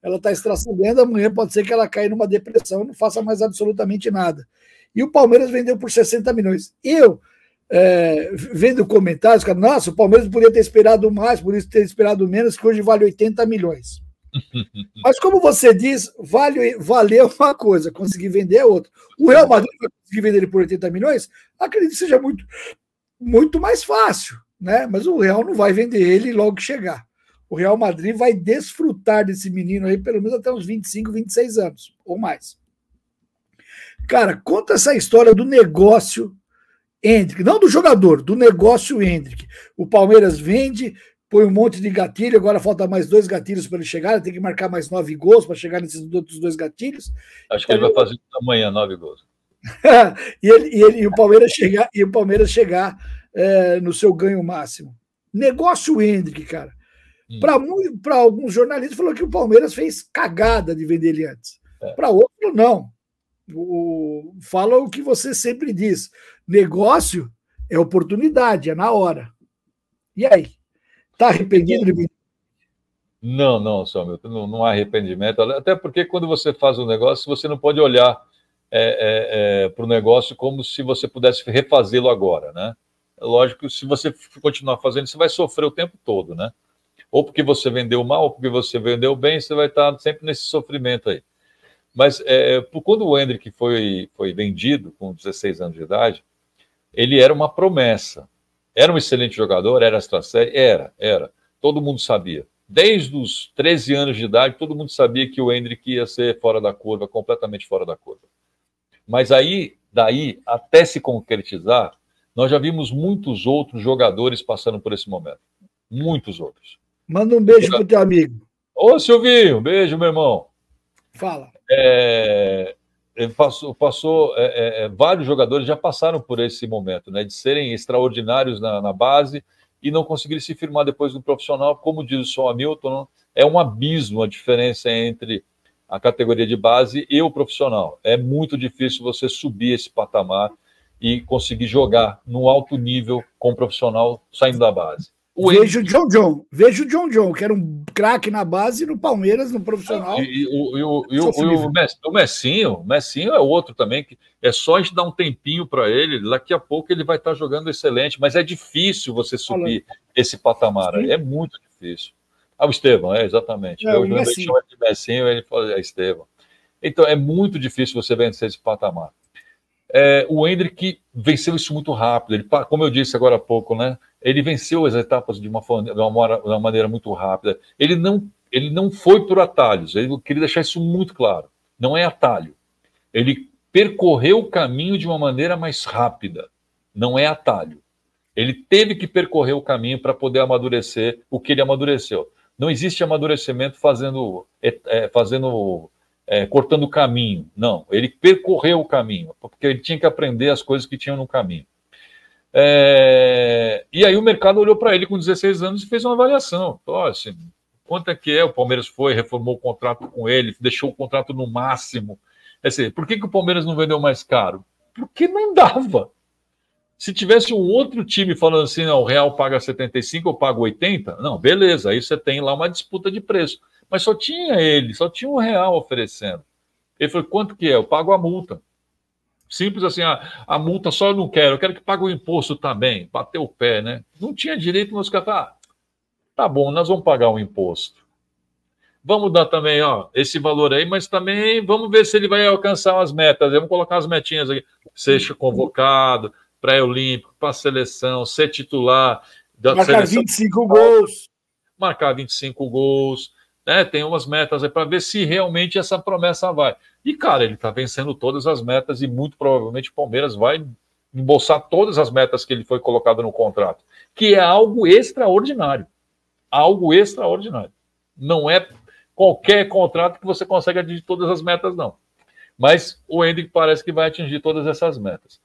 ela está extraçando, amanhã pode ser que ela caia numa depressão não faça mais absolutamente nada. E o Palmeiras vendeu por 60 milhões. Eu é, vendo comentários, cara, nossa, o Palmeiras podia ter esperado mais, por isso ter esperado menos, que hoje vale 80 milhões. Mas como você diz, vale, valeu uma coisa, conseguir vender é outra. O Real Madrid vai conseguir vender ele por 80 milhões? Acredito que seja muito, muito mais fácil, né? Mas o Real não vai vender ele logo que chegar. O Real Madrid vai desfrutar desse menino aí pelo menos até uns 25, 26 anos ou mais. Cara, conta essa história do negócio Hendrick, não do jogador, do negócio Hendrick. O Palmeiras vende, põe um monte de gatilho, agora falta mais dois gatilhos para ele chegar, tem que marcar mais nove gols para chegar nesses outros dois gatilhos. Acho que ele vai fazer amanhã nove gols. e, ele, e, ele, e, o Palmeiras chegar, e o Palmeiras chegar é, no seu ganho máximo. Negócio Hendrick, cara. Hum. Para alguns jornalistas falou que o Palmeiras fez cagada de vender ele antes. É. Para outro, não o, fala o que você sempre diz: negócio é oportunidade, é na hora. E aí? Está arrependido de Não, não, meu não, não há arrependimento. Até porque quando você faz um negócio, você não pode olhar é, é, é, para o negócio como se você pudesse refazê-lo agora, né? É lógico que se você continuar fazendo, você vai sofrer o tempo todo, né? Ou porque você vendeu mal, ou porque você vendeu bem, você vai estar sempre nesse sofrimento aí. Mas é, é quando o Hendrick foi, foi vendido com 16 anos de idade, ele era uma promessa. Era um excelente jogador, era estratégia, era, era. Todo mundo sabia. Desde os 13 anos de idade, todo mundo sabia que o Hendrick ia ser fora da curva, completamente fora da curva. Mas aí, daí, até se concretizar, nós já vimos muitos outros jogadores passando por esse momento. Muitos outros. Manda um beijo para o teu amigo. Ô, Silvinho, beijo, meu irmão. Fala. É, é, passou, passou é, é, é, vários jogadores já passaram por esse momento, né? De serem extraordinários na, na base e não conseguirem se firmar depois no profissional, como diz o Samuel Hamilton, né, é um abismo a diferença entre a categoria de base e o profissional. É muito difícil você subir esse patamar e conseguir jogar no alto nível com o profissional saindo da base. O vejo o John John, vejo o John John, que era um craque na base no Palmeiras, no profissional. E, o, o, Messinho, o Messinho é outro também, que é só a gente dar um tempinho para ele, daqui a pouco ele vai estar tá jogando excelente, mas é difícil você subir Falando. esse patamar aí, é muito difícil. Ah, o Estevão, é, exatamente. É, Eu, o Messinho. Ele de Messinho, ele fala, é Estevão. Então, é muito difícil você vencer esse patamar. É, o Hendrick venceu isso muito rápido. Ele, como eu disse agora há pouco, né? Ele venceu as etapas de uma, de uma, de uma maneira muito rápida. Ele não, ele não foi por atalhos. Eu queria deixar isso muito claro. Não é atalho. Ele percorreu o caminho de uma maneira mais rápida. Não é atalho. Ele teve que percorrer o caminho para poder amadurecer o que ele amadureceu. Não existe amadurecimento fazendo, é, é fazendo é, cortando o caminho. Não, ele percorreu o caminho, porque ele tinha que aprender as coisas que tinham no caminho. É, e aí o mercado olhou para ele com 16 anos e fez uma avaliação. Falou, assim, quanto é que é? O Palmeiras foi, reformou o contrato com ele, deixou o contrato no máximo. É assim, por que, que o Palmeiras não vendeu mais caro? Porque não dava. Se tivesse um outro time falando assim, não, o Real paga 75, eu pago 80, não, beleza, aí você tem lá uma disputa de preço. Mas só tinha ele, só tinha um real oferecendo. Ele falou: quanto que é? Eu pago a multa. Simples assim, a, ah, a multa só eu não quero, eu quero que pague o imposto também. Bateu o pé, né? Não tinha direito, mas os ah, tá bom, nós vamos pagar o imposto. Vamos dar também ó, esse valor aí, mas também vamos ver se ele vai alcançar as metas. Vamos colocar as metinhas aqui. Seja convocado, pré-olímpico, para a seleção, ser titular. Da marcar seleção, 25 gols. Marcar 25 gols, é, tem umas metas aí para ver se realmente essa promessa vai. E, cara, ele está vencendo todas as metas e muito provavelmente o Palmeiras vai embolsar todas as metas que ele foi colocado no contrato, que é algo extraordinário. Algo extraordinário. Não é qualquer contrato que você consegue atingir todas as metas, não. Mas o Hendrick parece que vai atingir todas essas metas.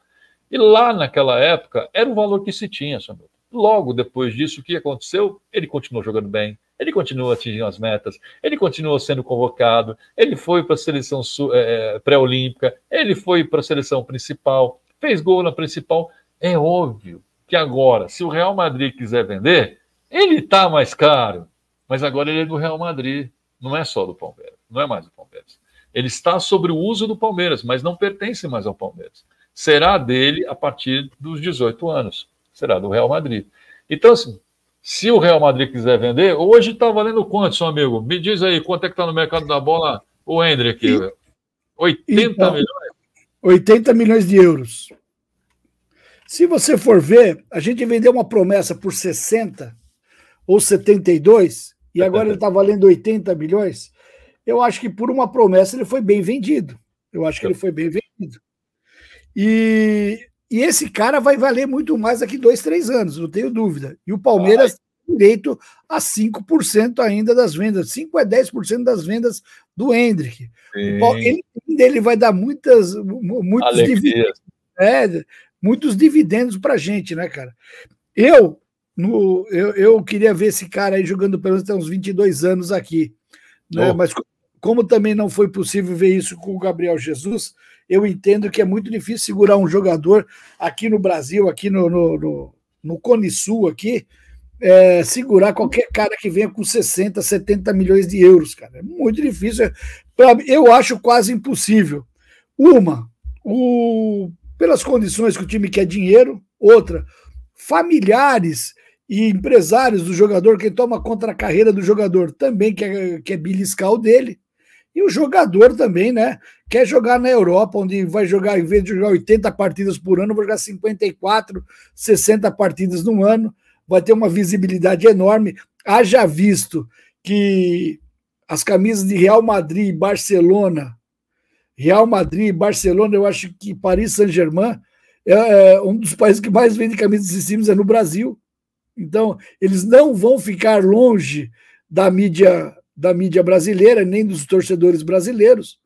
E lá naquela época era o valor que se tinha, Samuel. Logo depois disso, o que aconteceu? Ele continuou jogando bem, ele continua atingindo as metas, ele continua sendo convocado, ele foi para a seleção é, é, pré-olímpica, ele foi para a seleção principal, fez gol na principal. É óbvio que agora, se o Real Madrid quiser vender, ele está mais caro, mas agora ele é do Real Madrid, não é só do Palmeiras, não é mais do Palmeiras. Ele está sobre o uso do Palmeiras, mas não pertence mais ao Palmeiras. Será dele a partir dos 18 anos, será do Real Madrid. Então, assim, se o Real Madrid quiser vender, hoje está valendo quanto, seu amigo? Me diz aí, quanto é que está no mercado da bola o Hendrick? E, 80 então, milhões? 80 milhões de euros. Se você for ver, a gente vendeu uma promessa por 60 ou 72 e agora ele está valendo 80 milhões. Eu acho que por uma promessa ele foi bem vendido. Eu acho que ele foi bem vendido. E e esse cara vai valer muito mais daqui dois, três anos, não tenho dúvida. E o Palmeiras Ai. tem direito a 5% ainda das vendas. 5 é 10% das vendas do Hendrick. Ele, ele vai dar muitas, muitos dividendos. É, muitos dividendos pra gente, né, cara? Eu, no, eu, eu queria ver esse cara aí jogando pelo menos até uns 22 anos aqui. Né? Oh. Mas como também não foi possível ver isso com o Gabriel Jesus, eu entendo que é muito difícil segurar um jogador aqui no Brasil, aqui no, no, no, no Cone Sul, aqui, é, segurar qualquer cara que venha com 60, 70 milhões de euros, cara. É muito difícil. eu acho quase impossível. Uma, o, pelas condições que o time quer dinheiro. Outra, familiares e empresários do jogador, quem toma contra a carreira do jogador também quer, quer beliscar o dele. E o jogador também, né? Quer jogar na Europa, onde vai jogar, em vez de jogar 80 partidas por ano, vai jogar 54, 60 partidas no ano, vai ter uma visibilidade enorme. Haja visto que as camisas de Real Madrid e Barcelona, Real Madrid e Barcelona, eu acho que Paris Saint-Germain é, é um dos países que mais vende camisas de times é no Brasil. Então, eles não vão ficar longe da mídia da mídia brasileira, nem dos torcedores brasileiros.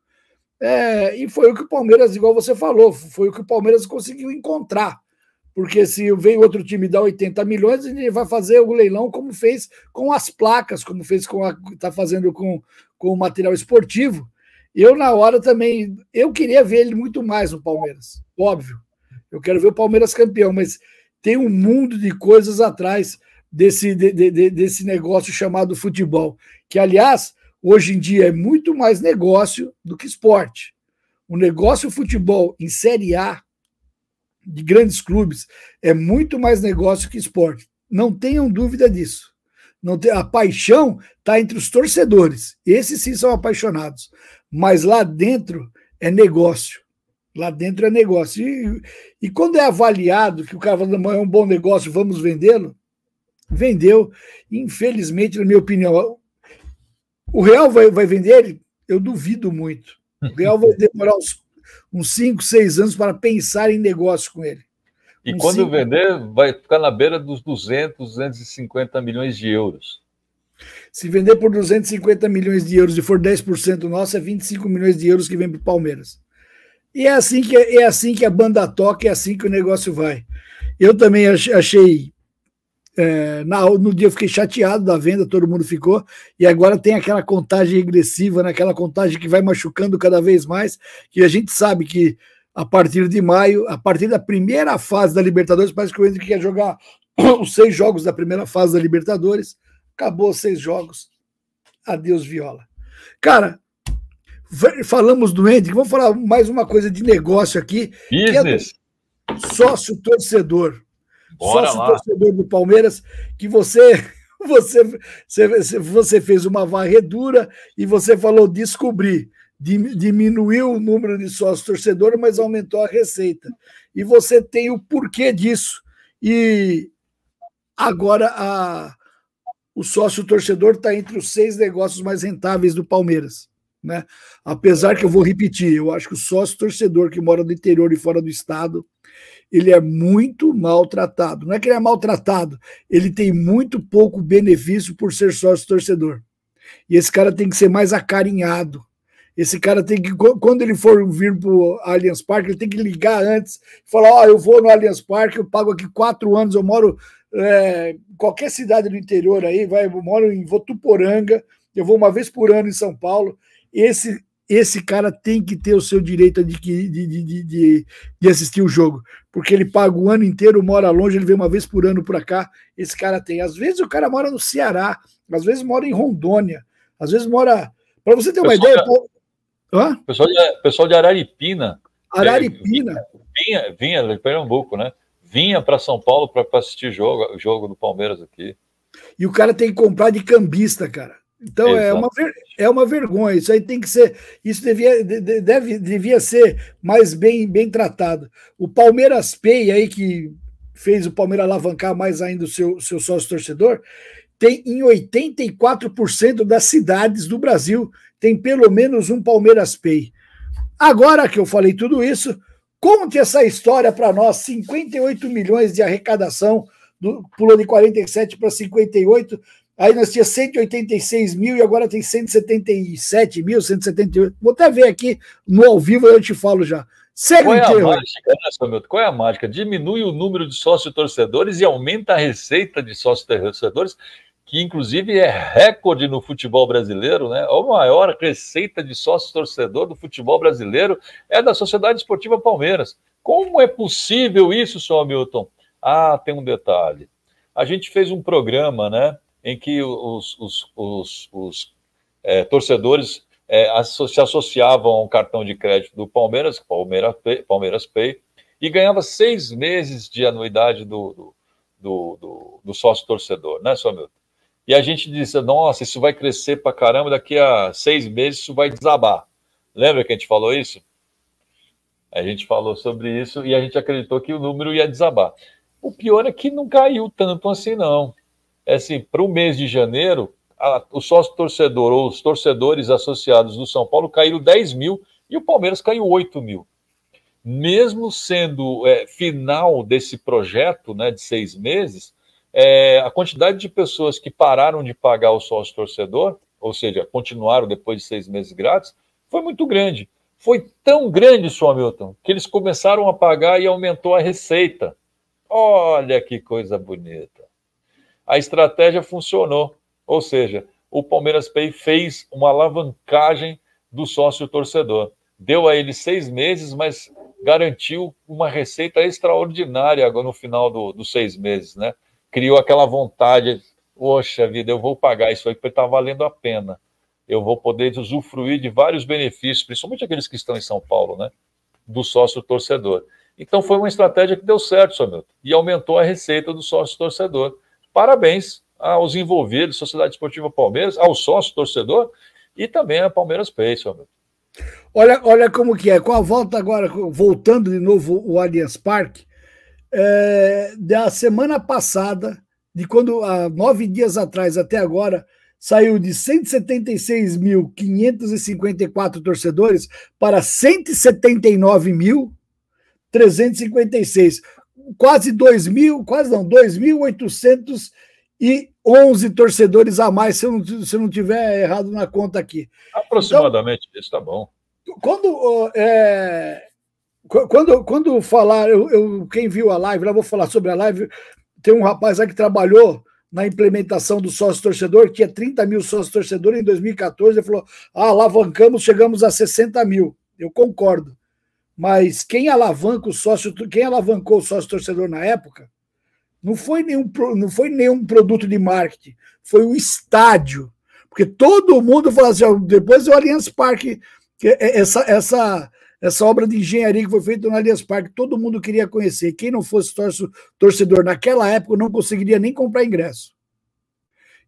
É, e foi o que o Palmeiras, igual você falou, foi o que o Palmeiras conseguiu encontrar. Porque se vem outro time dar 80 milhões, ele vai fazer o leilão como fez com as placas, como fez com está fazendo com, com o material esportivo. Eu, na hora, também. Eu queria ver ele muito mais no Palmeiras, óbvio. Eu quero ver o Palmeiras campeão, mas tem um mundo de coisas atrás desse, de, de, desse negócio chamado futebol, que, aliás, hoje em dia é muito mais negócio do que esporte. O negócio futebol em Série A de grandes clubes é muito mais negócio que esporte. Não tenham dúvida disso. Não tem, a paixão está entre os torcedores. Esses sim são apaixonados. Mas lá dentro é negócio. Lá dentro é negócio. E, e quando é avaliado que o cara fala, é um bom negócio, vamos vendê-lo, vendeu. Infelizmente, na minha opinião, o Real vai, vai vender ele? Eu duvido muito. O Real vai demorar uns, uns 5, 6 anos para pensar em negócio com ele. E quando cinco... vender, vai ficar na beira dos 200, 250 milhões de euros. Se vender por 250 milhões de euros e for 10% nosso, é 25 milhões de euros que vem para o Palmeiras. E é assim, que, é, é assim que a banda toca, é assim que o negócio vai. Eu também achei é, na, no dia eu fiquei chateado da venda, todo mundo ficou, e agora tem aquela contagem regressiva, né, aquela contagem que vai machucando cada vez mais, que a gente sabe que a partir de maio, a partir da primeira fase da Libertadores, parece que o Henrique quer jogar os seis jogos da primeira fase da Libertadores, acabou os seis jogos, adeus Viola. Cara, falamos do Henrique vamos falar mais uma coisa de negócio aqui. É Business. É sócio torcedor. Bora sócio lá. torcedor do Palmeiras, que você, você, você, você fez uma varredura e você falou descobrir. Diminuiu o número de sócios torcedor, mas aumentou a receita. E você tem o porquê disso. E agora a, o sócio torcedor está entre os seis negócios mais rentáveis do Palmeiras. Né? Apesar que eu vou repetir, eu acho que o sócio torcedor que mora no interior e fora do estado ele é muito maltratado. Não é que ele é maltratado, ele tem muito pouco benefício por ser sócio torcedor. E esse cara tem que ser mais acarinhado. Esse cara tem que, quando ele for vir para o Allianz Parque, ele tem que ligar antes, falar: Ó, oh, eu vou no Allianz Parque, eu pago aqui quatro anos, eu moro é, qualquer cidade do interior aí, vai, eu moro em Votuporanga, eu vou uma vez por ano em São Paulo. Esse esse cara tem que ter o seu direito de, de, de, de, assistir o jogo, porque ele paga o ano inteiro, mora longe, ele vem uma vez por ano para cá. Esse cara tem. Às vezes o cara mora no Ceará, às vezes mora em Rondônia, às vezes mora. Para você ter uma pessoal ideia. De... Pô... Hã? Pessoal, de, pessoal de Araripina. Araripina. Vinha, vinha, vinha de Pernambuco, né? Vinha para São Paulo para assistir jogo, jogo do Palmeiras aqui. E o cara tem que comprar de cambista, cara. Então é uma, é uma vergonha. Isso aí tem que ser. Isso devia, deve, devia ser mais bem, bem tratado. O Palmeiras Pay aí, que fez o Palmeiras alavancar mais ainda o seu, seu sócio torcedor, tem em 84% das cidades do Brasil, tem pelo menos um Palmeiras Pay. Agora que eu falei tudo isso, conte essa história para nós: 58 milhões de arrecadação, do, pulou de 47 para 58 Aí nós tinha 186 mil e agora tem 177 mil, 178. Vou até ver aqui no ao vivo, eu te falo já. Segue qual, é a mágica, qual é a mágica? Diminui o número de sócios torcedores e aumenta a receita de sócios torcedores, que inclusive é recorde no futebol brasileiro, né? A maior receita de sócios torcedor do futebol brasileiro é da Sociedade Esportiva Palmeiras. Como é possível isso, senhor Hamilton? Ah, tem um detalhe. A gente fez um programa, né? em que os, os, os, os é, torcedores é, se associavam ao cartão de crédito do Palmeiras, Palmeiras Pay, Palmeiras Pay e ganhava seis meses de anuidade do, do, do, do, do sócio torcedor, né, seu E a gente disse, nossa, isso vai crescer pra caramba, daqui a seis meses isso vai desabar. Lembra que a gente falou isso? A gente falou sobre isso e a gente acreditou que o número ia desabar. O pior é que não caiu tanto assim, não é assim, para o mês de janeiro, a, o sócio torcedor ou os torcedores associados do São Paulo caíram 10 mil e o Palmeiras caiu 8 mil. Mesmo sendo é, final desse projeto né, de seis meses, é, a quantidade de pessoas que pararam de pagar o sócio torcedor, ou seja, continuaram depois de seis meses grátis, foi muito grande. Foi tão grande, só Hamilton, que eles começaram a pagar e aumentou a receita. Olha que coisa bonita a estratégia funcionou. Ou seja, o Palmeiras Pay fez uma alavancagem do sócio torcedor. Deu a ele seis meses, mas garantiu uma receita extraordinária agora no final do, dos seis meses, né? Criou aquela vontade, poxa vida, eu vou pagar isso aí porque está valendo a pena. Eu vou poder usufruir de vários benefícios, principalmente aqueles que estão em São Paulo, né? Do sócio torcedor. Então foi uma estratégia que deu certo, Samuel, e aumentou a receita do sócio torcedor. Parabéns aos envolvidos, Sociedade Esportiva Palmeiras, ao sócio torcedor e também a Palmeiras Pay, seu Olha, olha como que é. Com a volta agora, voltando de novo o Allianz Parque, é, da semana passada, de quando há nove dias atrás até agora, saiu de 176.554 torcedores para 179.356 quase 2 mil, quase não, 2.811 torcedores a mais, se eu, não, se eu não tiver errado na conta aqui. Aproximadamente então, isso, tá bom. Quando, é, quando, quando falar, eu, eu, quem viu a live, lá vou falar sobre a live, tem um rapaz lá que trabalhou na implementação do sócio-torcedor, que é 30 mil sócios torcedores em 2014, ele falou, ah, alavancamos, chegamos a 60 mil. Eu concordo mas quem alavanca o sócio, quem alavancou o sócio torcedor na época, não foi nenhum, não foi nenhum produto de marketing, foi o estádio. Porque todo mundo fala assim, depois é o Allianz Parque, é, é, essa, essa, essa obra de engenharia que foi feita no Allianz Parque, todo mundo queria conhecer. Quem não fosse torço, torcedor naquela época não conseguiria nem comprar ingresso.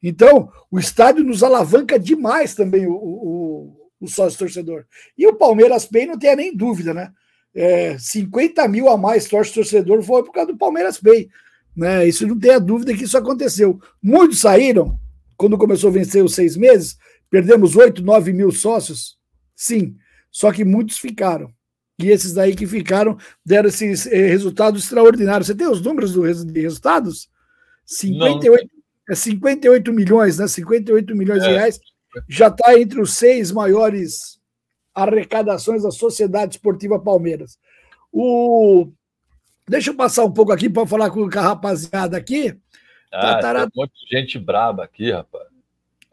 Então, o estádio nos alavanca demais também o, o, o sócio torcedor. E o Palmeiras bem não tenha nem dúvida, né? é, 50 mil a mais sócio torcedor foi por causa do Palmeiras Bay. Né? Isso não tem a dúvida que isso aconteceu. Muitos saíram quando começou a vencer os seis meses, perdemos 8, 9 mil sócios. Sim, só que muitos ficaram. E esses daí que ficaram deram esses eh, resultados extraordinários. Você tem os números do, de resultados? 58, é 58 milhões, né? 58 milhões é. de reais. Já está entre os seis maiores arrecadações da Sociedade Esportiva Palmeiras. O... Deixa eu passar um pouco aqui para falar com a rapaziada aqui. Ah, Tatara... Tá tem um monte de gente braba aqui, rapaz.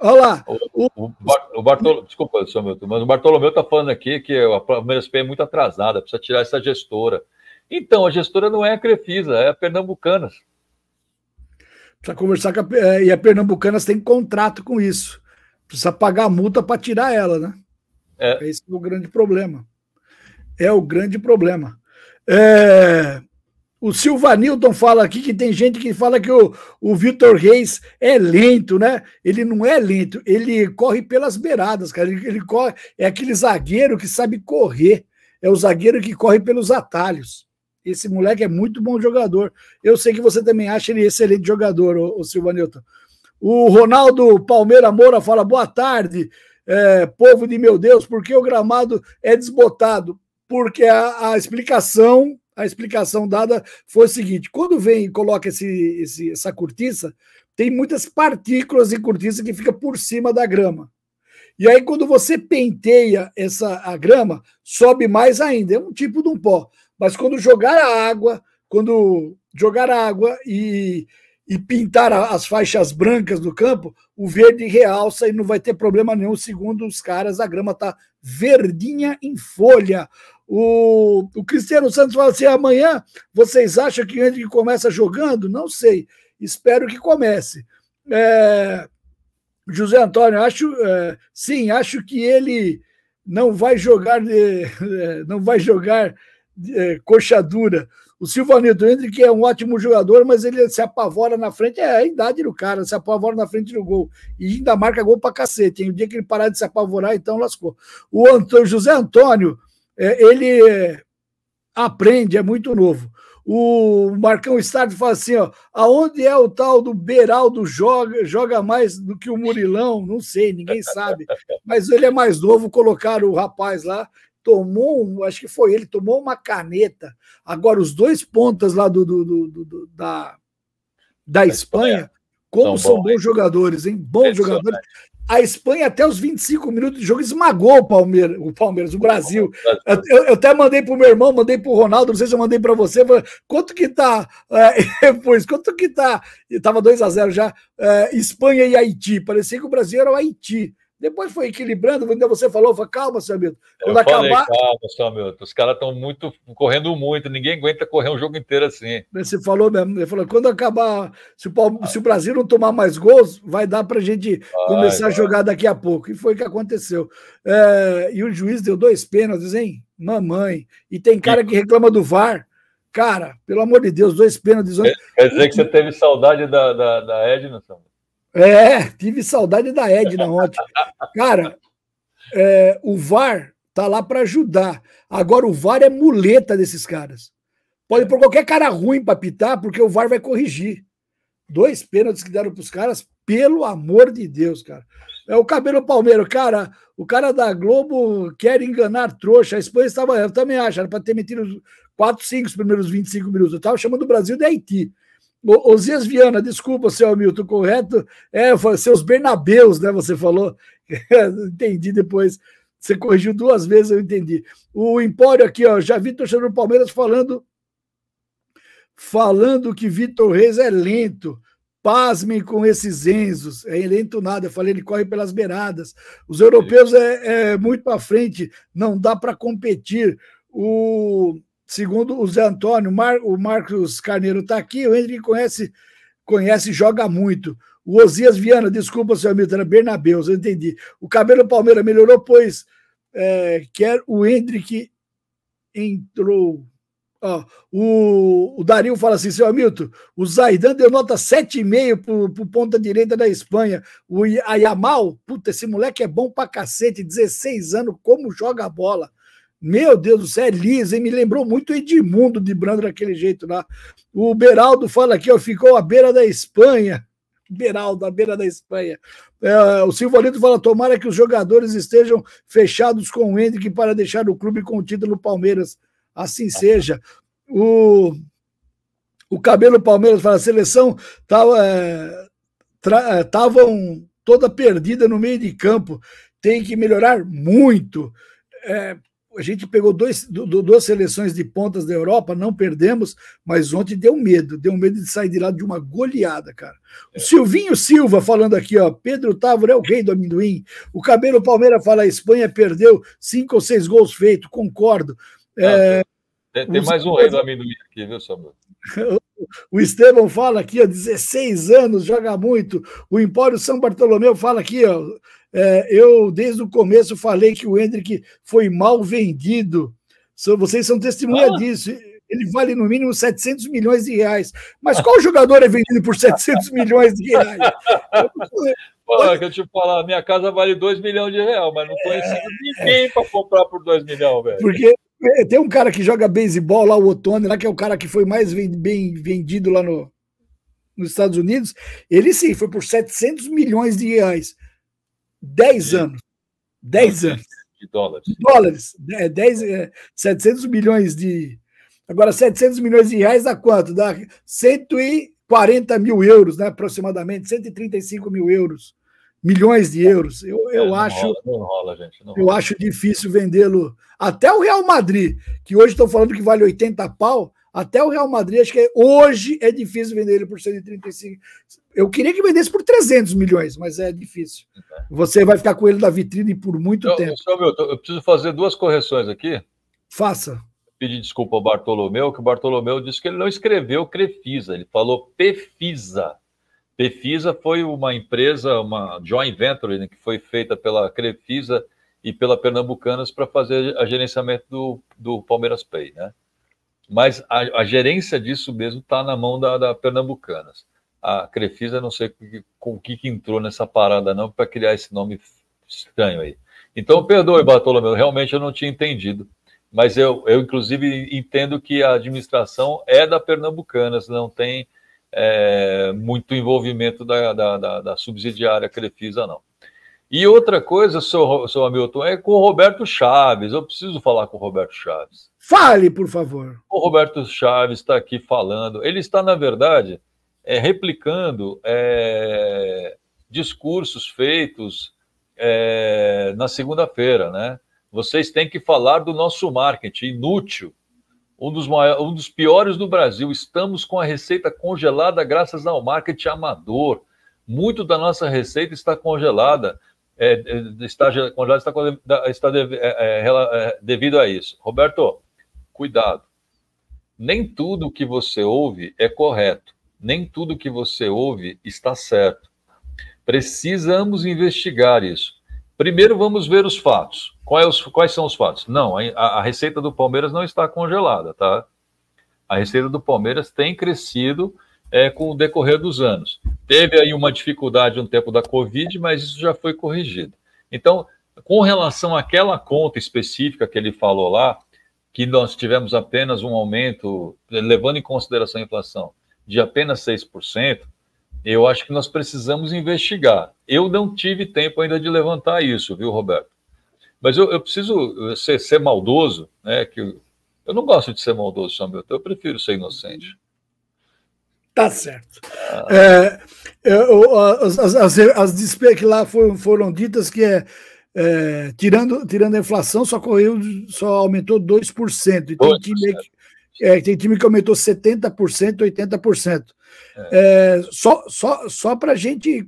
Olha lá. O, o, o Bartolomeu, desculpa, senhor Milton, mas o Bartolomeu está falando aqui que a Palmeiras P é muito atrasada, precisa tirar essa gestora. Então, a gestora não é a Crefisa, é a Pernambucanas. Precisa conversar com a, é, e a Pernambucanas tem contrato com isso. Precisa pagar a multa para tirar ela, né? É. Esse é o grande problema. É o grande problema. É... O Silvanilton fala aqui que tem gente que fala que o, o Vitor Reis é lento, né? Ele não é lento, ele corre pelas beiradas, cara. Ele, ele corre, é aquele zagueiro que sabe correr. É o zagueiro que corre pelos atalhos. Esse moleque é muito bom jogador. Eu sei que você também acha ele excelente jogador, o, o Silvanilton. O Ronaldo Palmeira Moura fala: boa tarde é, povo de meu Deus, por que o gramado é desbotado? Porque a, a explicação a explicação dada foi o seguinte: quando vem e coloca esse, esse, essa cortiça, tem muitas partículas de cortiça que fica por cima da grama. E aí, quando você penteia essa a grama, sobe mais ainda. É um tipo de um pó. Mas quando jogar a água, quando jogar a água e e pintar as faixas brancas do campo, o verde realça e não vai ter problema nenhum. Segundo os caras, a grama tá verdinha em folha. O, o Cristiano Santos fala assim: amanhã vocês acham que antes que começa jogando? Não sei. Espero que comece. É, José Antônio, acho é, sim, acho que ele não vai jogar, é, não vai jogar é, coxadura o Silvanito, Entre, que é um ótimo jogador, mas ele se apavora na frente, é a idade do cara, se apavora na frente do gol. E ainda marca gol pra cacete. Tem um dia que ele parar de se apavorar, então lascou. O José Antônio, é, ele aprende, é muito novo. O Marcão estádio fala assim: ó, aonde é o tal do Beraldo joga, joga mais do que o Murilão? Não sei, ninguém sabe. Mas ele é mais novo, colocaram o rapaz lá tomou, acho que foi ele, tomou uma caneta. Agora, os dois pontas lá do, do, do, do da, da, da, Espanha, Espanha. como são, são bons, bons jogadores, hein? Bons jogadores. A Espanha, até os 25 minutos de jogo, esmagou o Palmeiras, o, Palmeiras, o Brasil. Eu, eu até mandei para o meu irmão, mandei para o Ronaldo, não sei se eu mandei para você. quanto que tá? É, pois, quanto que tá? Estava 2 a 0 já. É, Espanha e Haiti. Parecia que o Brasil era o Haiti. Depois foi equilibrando, ainda você falou, falou calma, seu Hamilton. Quando eu falei, acabar... calma, seu Hamilton. Os caras estão muito correndo muito, ninguém aguenta correr um jogo inteiro assim. Você falou mesmo, ele falou, quando acabar, se o, ah. se o Brasil não tomar mais gols, vai dar para a gente começar a jogar daqui a pouco. E foi o que aconteceu. É... E o juiz deu dois pênaltis, hein? Mamãe. E tem cara que reclama do VAR. Cara, pelo amor de Deus, dois pênaltis. Quer dizer que você teve saudade da, da, da Edna, Samuel? É, tive saudade da Edna ontem. Cara, é, o VAR tá lá para ajudar. Agora o VAR é muleta desses caras. Pode pôr qualquer cara ruim para pitar, porque o VAR vai corrigir. Dois pênaltis que deram pros caras, pelo amor de Deus, cara. É o cabelo palmeiro, cara. O cara da Globo quer enganar trouxa. A esposa estava, eu também acho, era para ter metido 4, 5 os primeiros 25 minutos. Eu tava chamando o Brasil de Haiti. Ozias Osias Viana, desculpa, seu Hamilton, correto? É, seus Bernabeus, né? Você falou. entendi depois. Você corrigiu duas vezes, eu entendi. O Empório aqui, ó, já vi torcedor do Palmeiras falando falando que Vitor Reis é lento. Pasmem com esses Enzos. É lento nada. Eu falei, ele corre pelas beiradas. Os europeus é, é muito para frente. Não dá para competir. O Segundo o Zé Antônio, Mar, o Marcos Carneiro está aqui, o Henrique conhece, conhece joga muito. O Osias Viana, desculpa, seu Milton, era Bernabeus, eu entendi. O cabelo do Palmeiras melhorou, pois é, quer o Hendrick entrou. Ó, o, o Dario fala assim, seu Milton, o Zaidan deu nota 7,5 para o ponta direita da Espanha. O Ayamal, puta, esse moleque é bom pra cacete, 16 anos, como joga a bola. Meu Deus do céu, é lisa, hein? me lembrou muito Edmundo de Brando daquele jeito lá. O Beraldo fala aqui, ó, ficou à beira da Espanha. Beraldo, à beira da Espanha. É, o Silvalito fala: tomara que os jogadores estejam fechados com o Hendrick para deixar o clube com o título Palmeiras. Assim seja. O, o Cabelo Palmeiras fala: a seleção estava é, é, toda perdida no meio de campo. Tem que melhorar muito. É, a gente pegou dois, duas seleções de pontas da Europa, não perdemos, mas ontem deu medo, deu medo de sair de lá de uma goleada, cara. O é. Silvinho Silva falando aqui, ó, Pedro Távora é o rei do amendoim. O Cabelo Palmeira fala, a Espanha perdeu cinco ou seis gols feitos, concordo. É, tem, tem mais um rei do amendoim aqui, viu, Samuel? O Estevão fala aqui, ó, 16 anos, joga muito. O Empório São Bartolomeu fala aqui, ó, é, eu, desde o começo, falei que o Hendrick foi mal vendido. Vocês são testemunha ah. disso. Ele vale no mínimo 700 milhões de reais. Mas qual jogador é vendido por 700 milhões de reais? Olha, é que eu te falar, minha casa vale 2 milhões de reais, mas não conheci é... ninguém para comprar por 2 milhões, velho. Porque é, tem um cara que joga beisebol lá, o Otone, lá, que é o cara que foi mais bem vendido lá no, nos Estados Unidos. Ele sim, foi por 700 milhões de reais. 10 anos. 10 anos. De dólares. De dólares. 10, é, 700 é, milhões de. Agora, 700 milhões de reais dá quanto? Dá 140 mil euros, né? aproximadamente, 135 mil euros, milhões de euros. Eu, é, eu é, acho. Rola, não rola, gente. Não eu rola. acho difícil vendê-lo. Até o Real Madrid, que hoje estão falando que vale 80 pau, até o Real Madrid, acho que é, hoje é difícil vender ele por 135, eu queria que vendesse por 300 milhões, mas é difícil. Uhum. Você vai ficar com ele na vitrine por muito eu, tempo. Meu, eu preciso fazer duas correções aqui. Faça. Pedir desculpa ao Bartolomeu, que o Bartolomeu disse que ele não escreveu Crefisa, ele falou Pefisa. Pefisa foi uma empresa, uma joint venture né, que foi feita pela Crefisa e pela Pernambucanas para fazer a gerenciamento do, do Palmeiras Pay, né? Mas a, a gerência disso mesmo está na mão da, da Pernambucanas a Crefisa, não sei com o que, que entrou nessa parada, não, para criar esse nome estranho aí. Então, perdoe, Bartolomeu, realmente eu não tinha entendido. Mas eu, eu, inclusive, entendo que a administração é da Pernambucanas, não tem é, muito envolvimento da, da, da, da, subsidiária Crefisa, não. E outra coisa, seu, seu Hamilton, é com o Roberto Chaves. Eu preciso falar com o Roberto Chaves. Fale, por favor. O Roberto Chaves está aqui falando. Ele está, na verdade, é, replicando é, discursos feitos é, na segunda-feira, né? Vocês têm que falar do nosso marketing inútil, um dos, maiores, um dos piores do Brasil. Estamos com a receita congelada graças ao marketing amador. Muito da nossa receita está congelada. É, é está congelada está, está é, é, é, devido a isso. Roberto, cuidado. Nem tudo que você ouve é correto nem tudo que você ouve está certo. Precisamos investigar isso. Primeiro vamos ver os fatos. Quais, são os fatos? Não, a, a receita do Palmeiras não está congelada, tá? A receita do Palmeiras tem crescido é, com o decorrer dos anos. Teve aí uma dificuldade no tempo da Covid, mas isso já foi corrigido. Então, com relação àquela conta específica que ele falou lá, que nós tivemos apenas um aumento, levando em consideração a inflação, de apenas 6%, eu acho que nós precisamos investigar. Eu não tive tempo ainda de levantar isso, viu, Roberto? Mas eu, eu preciso eh, ser, ser, maldoso, né? Que eu, não gosto de ser maldoso, Samuel. Eu prefiro ser inocente. Tá certo. Ah. É, eu, é, as, as, as, despesas que lá foram, foram ditas que é, é, tirando, tirando a inflação, só correu, só aumentou 2%. Então, 2%. que meio que é, tem time que aumentou 70%, 80%. É. É, só só, só para a gente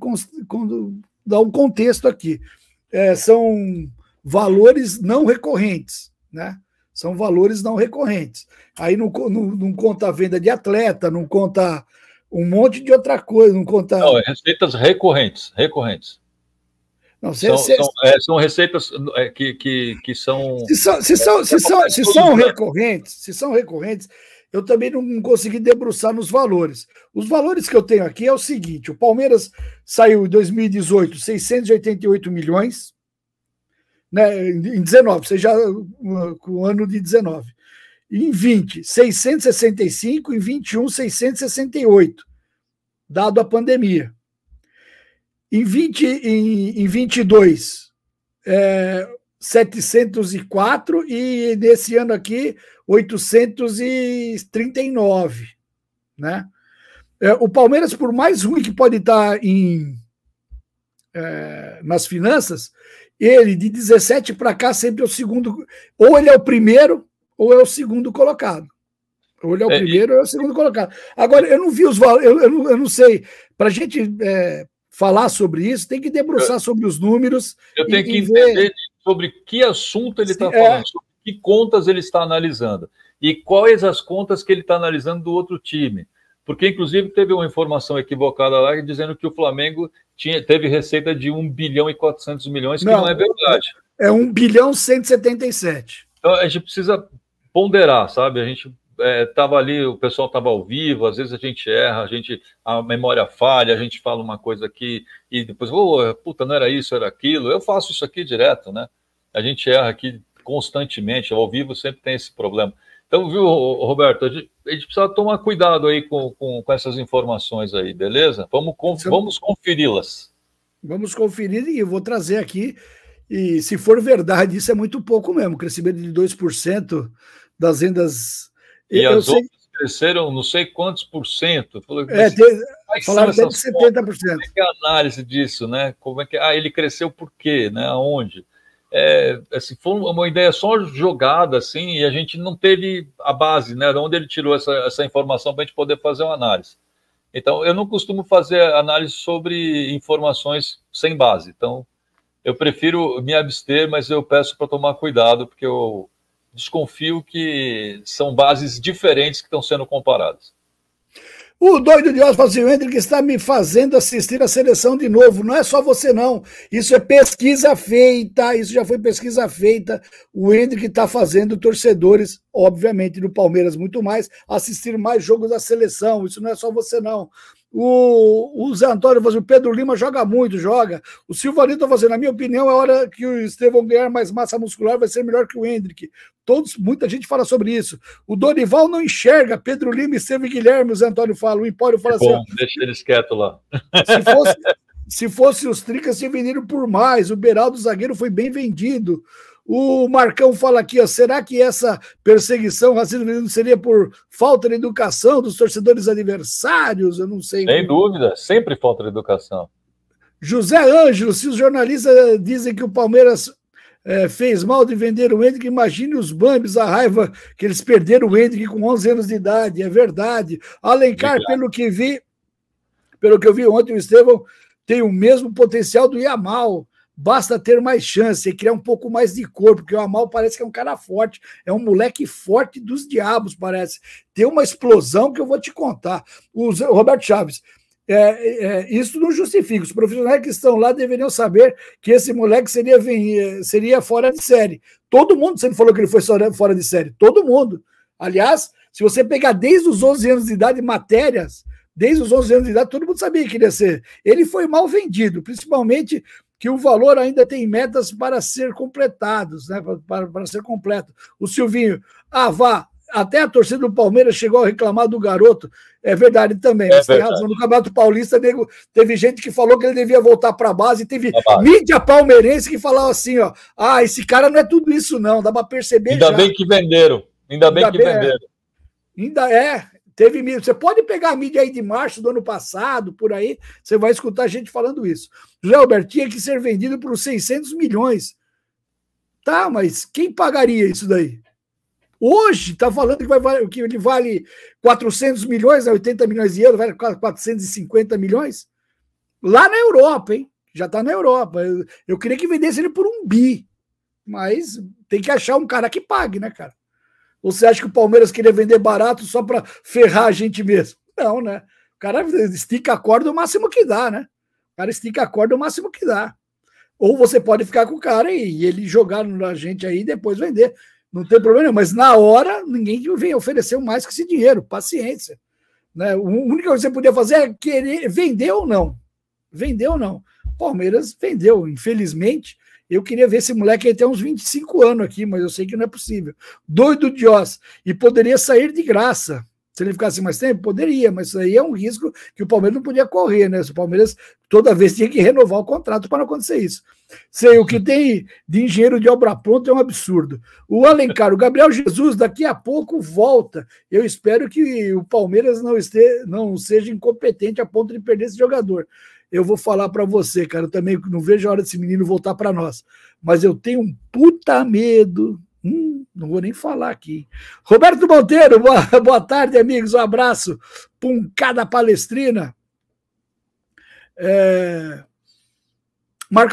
dar um contexto aqui. É, são valores não recorrentes, né? São valores não recorrentes. Aí não, não, não, conta a venda de atleta, não conta um monte de outra coisa, não conta. Não, é receitas recorrentes, recorrentes. Não sei são, se... são, é, são receitas é, que, que, que são. Se são, se são, se é são, se são recorrentes, se são recorrentes, eu também não consegui debruçar nos valores. Os valores que eu tenho aqui é o seguinte: o Palmeiras saiu em 2018 688 milhões, né, em 19, você já com o ano de 19. Em 20, 665, em 21, 668, dado a pandemia. Em, 20, em, em 22, é, 704 e nesse ano aqui 839, né? É, o Palmeiras, por mais ruim que pode estar tá em é, nas finanças, ele de 17 para cá sempre é o segundo, ou ele é o primeiro ou é o segundo colocado. Ou ele é o é, primeiro e... ou é o segundo colocado. Agora, eu não vi os valores, eu, eu, eu, não sei, para a gente é, falar sobre isso, tem que debruçar eu, sobre os números. Eu tenho e, que entender ver... sobre que assunto ele está é. falando, sobre que contas ele está analisando e quais as contas que ele está analisando do outro time. Porque, inclusive, teve uma informação equivocada lá dizendo que o Flamengo tinha, teve receita de 1 bilhão e 400 milhões, que não, não é verdade. É 1 bilhão 177. Então, a gente precisa ponderar, sabe? A gente estava é, ali, o pessoal estava ao vivo, às vezes a gente erra, a gente a memória falha, a gente fala uma coisa aqui e depois, oh, puta, não era isso, era aquilo. Eu faço isso aqui direto, né? A gente erra aqui constantemente, ao vivo sempre tem esse problema. Então, viu, Roberto, a gente, a gente precisa tomar cuidado aí com, com, com, essas informações aí, beleza? Vamos, é vamos conferi-las. Vamos conferir e eu vou trazer aqui. E se for verdade, isso é muito pouco mesmo. Crescimento de 2% das vendas e as sei... outras cresceram não sei quantos por cento. é, é Falaram até de 70%. Pontas? Como é que é a análise disso, né? Como é que... É? Ah, ele cresceu por quê, né? Aonde? É, assim, foi uma ideia só jogada, assim, e a gente não teve a base, né? De onde ele tirou essa, essa informação para a gente poder fazer uma análise. Então, eu não costumo fazer análise sobre informações sem base. Então, eu prefiro me abster, mas eu peço para tomar cuidado, porque eu desconfio que são bases diferentes que estão sendo comparadas. O doido de Oz fala assim, o Hendrick está me fazendo assistir a seleção de novo. Não é só você, não. Isso é pesquisa feita, isso já foi pesquisa feita. O Hendrick está fazendo torcedores, obviamente, do Palmeiras muito mais, assistir mais jogos da seleção. Isso não é só você, não. O, o Zé Antônio fazendo, o Pedro Lima joga muito, joga. O Silvanito fazendo, na minha opinião, a é hora que o Estevão ganhar mais massa muscular vai ser melhor que o Hendrick. Todos, muita gente fala sobre isso. O Dorival não enxerga, Pedro Lima, Estevão Guilherme, o Zé Antônio fala, o Empório fala é bom, assim. deixa eles quietos lá. Se fosse, se fosse os Tricas, se venderam por mais. O Beraldo zagueiro foi bem vendido. O Marcão fala aqui, ó, será que essa perseguição racismo seria por falta de educação dos torcedores adversários? Eu não sei. Sem dúvida, sempre falta de educação. José Ângelo, se os jornalistas eh, dizem que o Palmeiras é, fez mal de vender o Hendrick, imagine os Bambis, a raiva que eles perderam o Hendrick com 11 anos de idade, é verdade. Alencar, é pelo que vi, pelo que eu vi ontem, o Estevão tem o mesmo potencial do Yamal. Basta ter mais chance e criar um pouco mais de corpo, porque o Amal parece que é um cara forte, é um moleque forte dos diabos, parece. Tem uma explosão que eu vou te contar. O Roberto Chaves, é, é, isso não justifica. Os profissionais que estão lá deveriam saber que esse moleque seria, é, seria fora de série. Todo mundo sempre falou que ele foi fora de série. Todo mundo. Aliás, se você pegar desde os 11 anos de idade matérias, desde os 11 anos de idade, todo mundo sabia que ele ia ser. Ele foi mal vendido, principalmente que o valor ainda tem metas para ser completados, né? Para, para ser completo. O Silvinho, ah, vá, até a torcida do Palmeiras chegou a reclamar do garoto. É verdade também, é verdade. tem razão. No Campeonato Paulista nego, teve gente que falou que ele devia voltar para a base. Teve base. mídia palmeirense que falava assim: ó, ah, esse cara não é tudo isso, não, dá para perceber. Ainda já. bem que venderam. Ainda bem ainda que bem é. venderam. É. Ainda é. Teve mídia. Você pode pegar a mídia aí de março do ano passado, por aí, você vai escutar gente falando isso. José Alberto tinha que ser vendido por 600 milhões. Tá, mas quem pagaria isso daí? Hoje está falando que, vai, que ele vale 400 milhões, 80 né, milhões de euros, vale 450 milhões. Lá na Europa, hein? Já está na Europa. Eu, eu queria que vendesse ele por um bi. Mas tem que achar um cara que pague, né, cara? Ou você acha que o Palmeiras queria vender barato só para ferrar a gente mesmo? Não, né? O cara estica a corda o máximo que dá, né? O cara estica a corda o máximo que dá. Ou você pode ficar com o cara e ele jogar na gente aí e depois vender. Não tem problema nenhum. Mas na hora, ninguém vem ofereceu mais que esse dinheiro. Paciência. Né? A única coisa que você podia fazer é querer vender ou não. Vender ou não. Palmeiras vendeu, infelizmente. Eu queria ver esse moleque aí até uns 25 anos aqui, mas eu sei que não é possível. Doido de Oz. E poderia sair de graça. Se ele ficasse mais tempo, poderia, mas isso aí é um risco que o Palmeiras não podia correr, né? O Palmeiras toda vez tinha que renovar o contrato para não acontecer isso. Sei, o que tem de engenheiro de obra pronta é um absurdo. O Alencar, o Gabriel Jesus, daqui a pouco volta. Eu espero que o Palmeiras não, este, não seja incompetente a ponto de perder esse jogador eu vou falar para você, cara, eu também não vejo a hora desse menino voltar para nós. Mas eu tenho um puta medo. Hum, não vou nem falar aqui. Roberto Monteiro, boa, boa tarde, amigos. Um abraço. Puncada palestrina. É...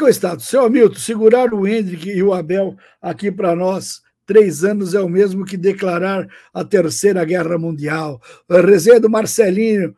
o estado. Seu Hamilton, segurar o Hendrick e o Abel aqui para nós três anos é o mesmo que declarar a Terceira Guerra Mundial. rezendo Marcelinho,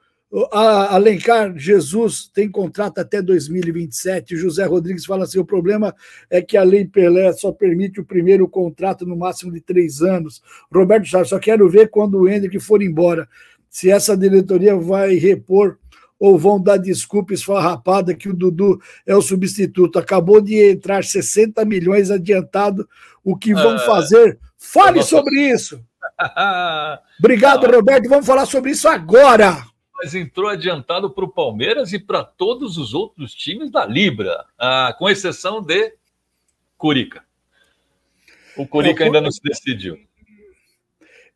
Alencar Jesus tem contrato até 2027. José Rodrigues fala assim: o problema é que a Lei Pelé só permite o primeiro contrato no máximo de três anos. Roberto Chaves, só quero ver quando o Hendrick for embora, se essa diretoria vai repor ou vão dar desculpa esfarrapada que o Dudu é o substituto. Acabou de entrar 60 milhões adiantado. O que vão é. fazer? Fale sobre isso! Obrigado, Roberto. Vamos falar sobre isso agora! mas entrou adiantado para o Palmeiras e para todos os outros times da Libra, ah, com exceção de Curica. O Curica é, ainda não se decidiu.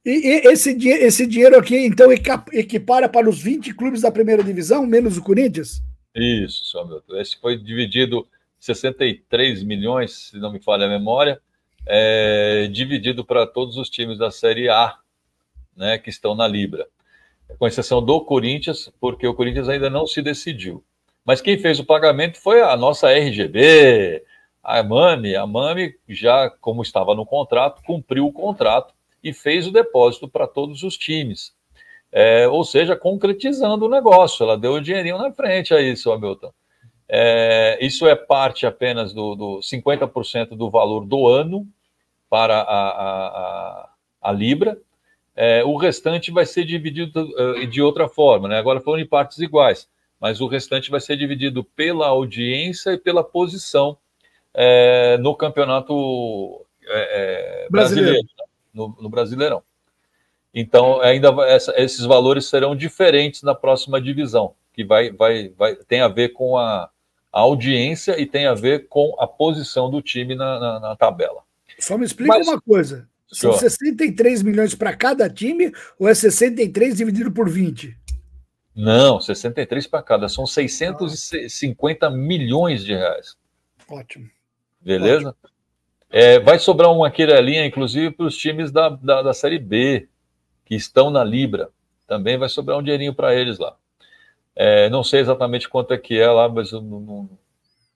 E, e esse, esse dinheiro aqui, então, equipara para os 20 clubes da primeira divisão, menos o Corinthians? Isso, senhor meu. Esse foi dividido 63 milhões, se não me falha a memória, é, dividido para todos os times da Série A, né, que estão na Libra com exceção do Corinthians, porque o Corinthians ainda não se decidiu. Mas quem fez o pagamento foi a nossa RGB, a Mami. A Mami, já como estava no contrato, cumpriu o contrato e fez o depósito para todos os times. É, ou seja, concretizando o negócio. Ela deu o dinheirinho na frente aí, seu Hamilton. É, isso é parte apenas do, do 50% do valor do ano para a, a, a, a Libra, é, o restante vai ser dividido uh, de outra forma, né? Agora foram em partes iguais, mas o restante vai ser dividido pela audiência e pela posição é, no campeonato é, é brasileiro, brasileiro né? no, no, Brasileirão. Então, ainda essa, esses valores serão diferentes na próxima divisão, que vai, vai, vai tem a ver com a, a audiência e tem a ver com a posição do time na, na, na tabela. Só me explica Mas, uma coisa. São Show. 63 milhões para cada time ou é 63 dividido por 20? Não, 63 para cada. São 650 ah. milhões de reais. Ótimo. Beleza? Ótimo. É, vai sobrar uma querelinha, inclusive, para os times da, da, da, Série B, que estão na Libra. Também vai sobrar um dinheirinho para eles lá. É, não sei exatamente quanto é que é lá, mas eu não, não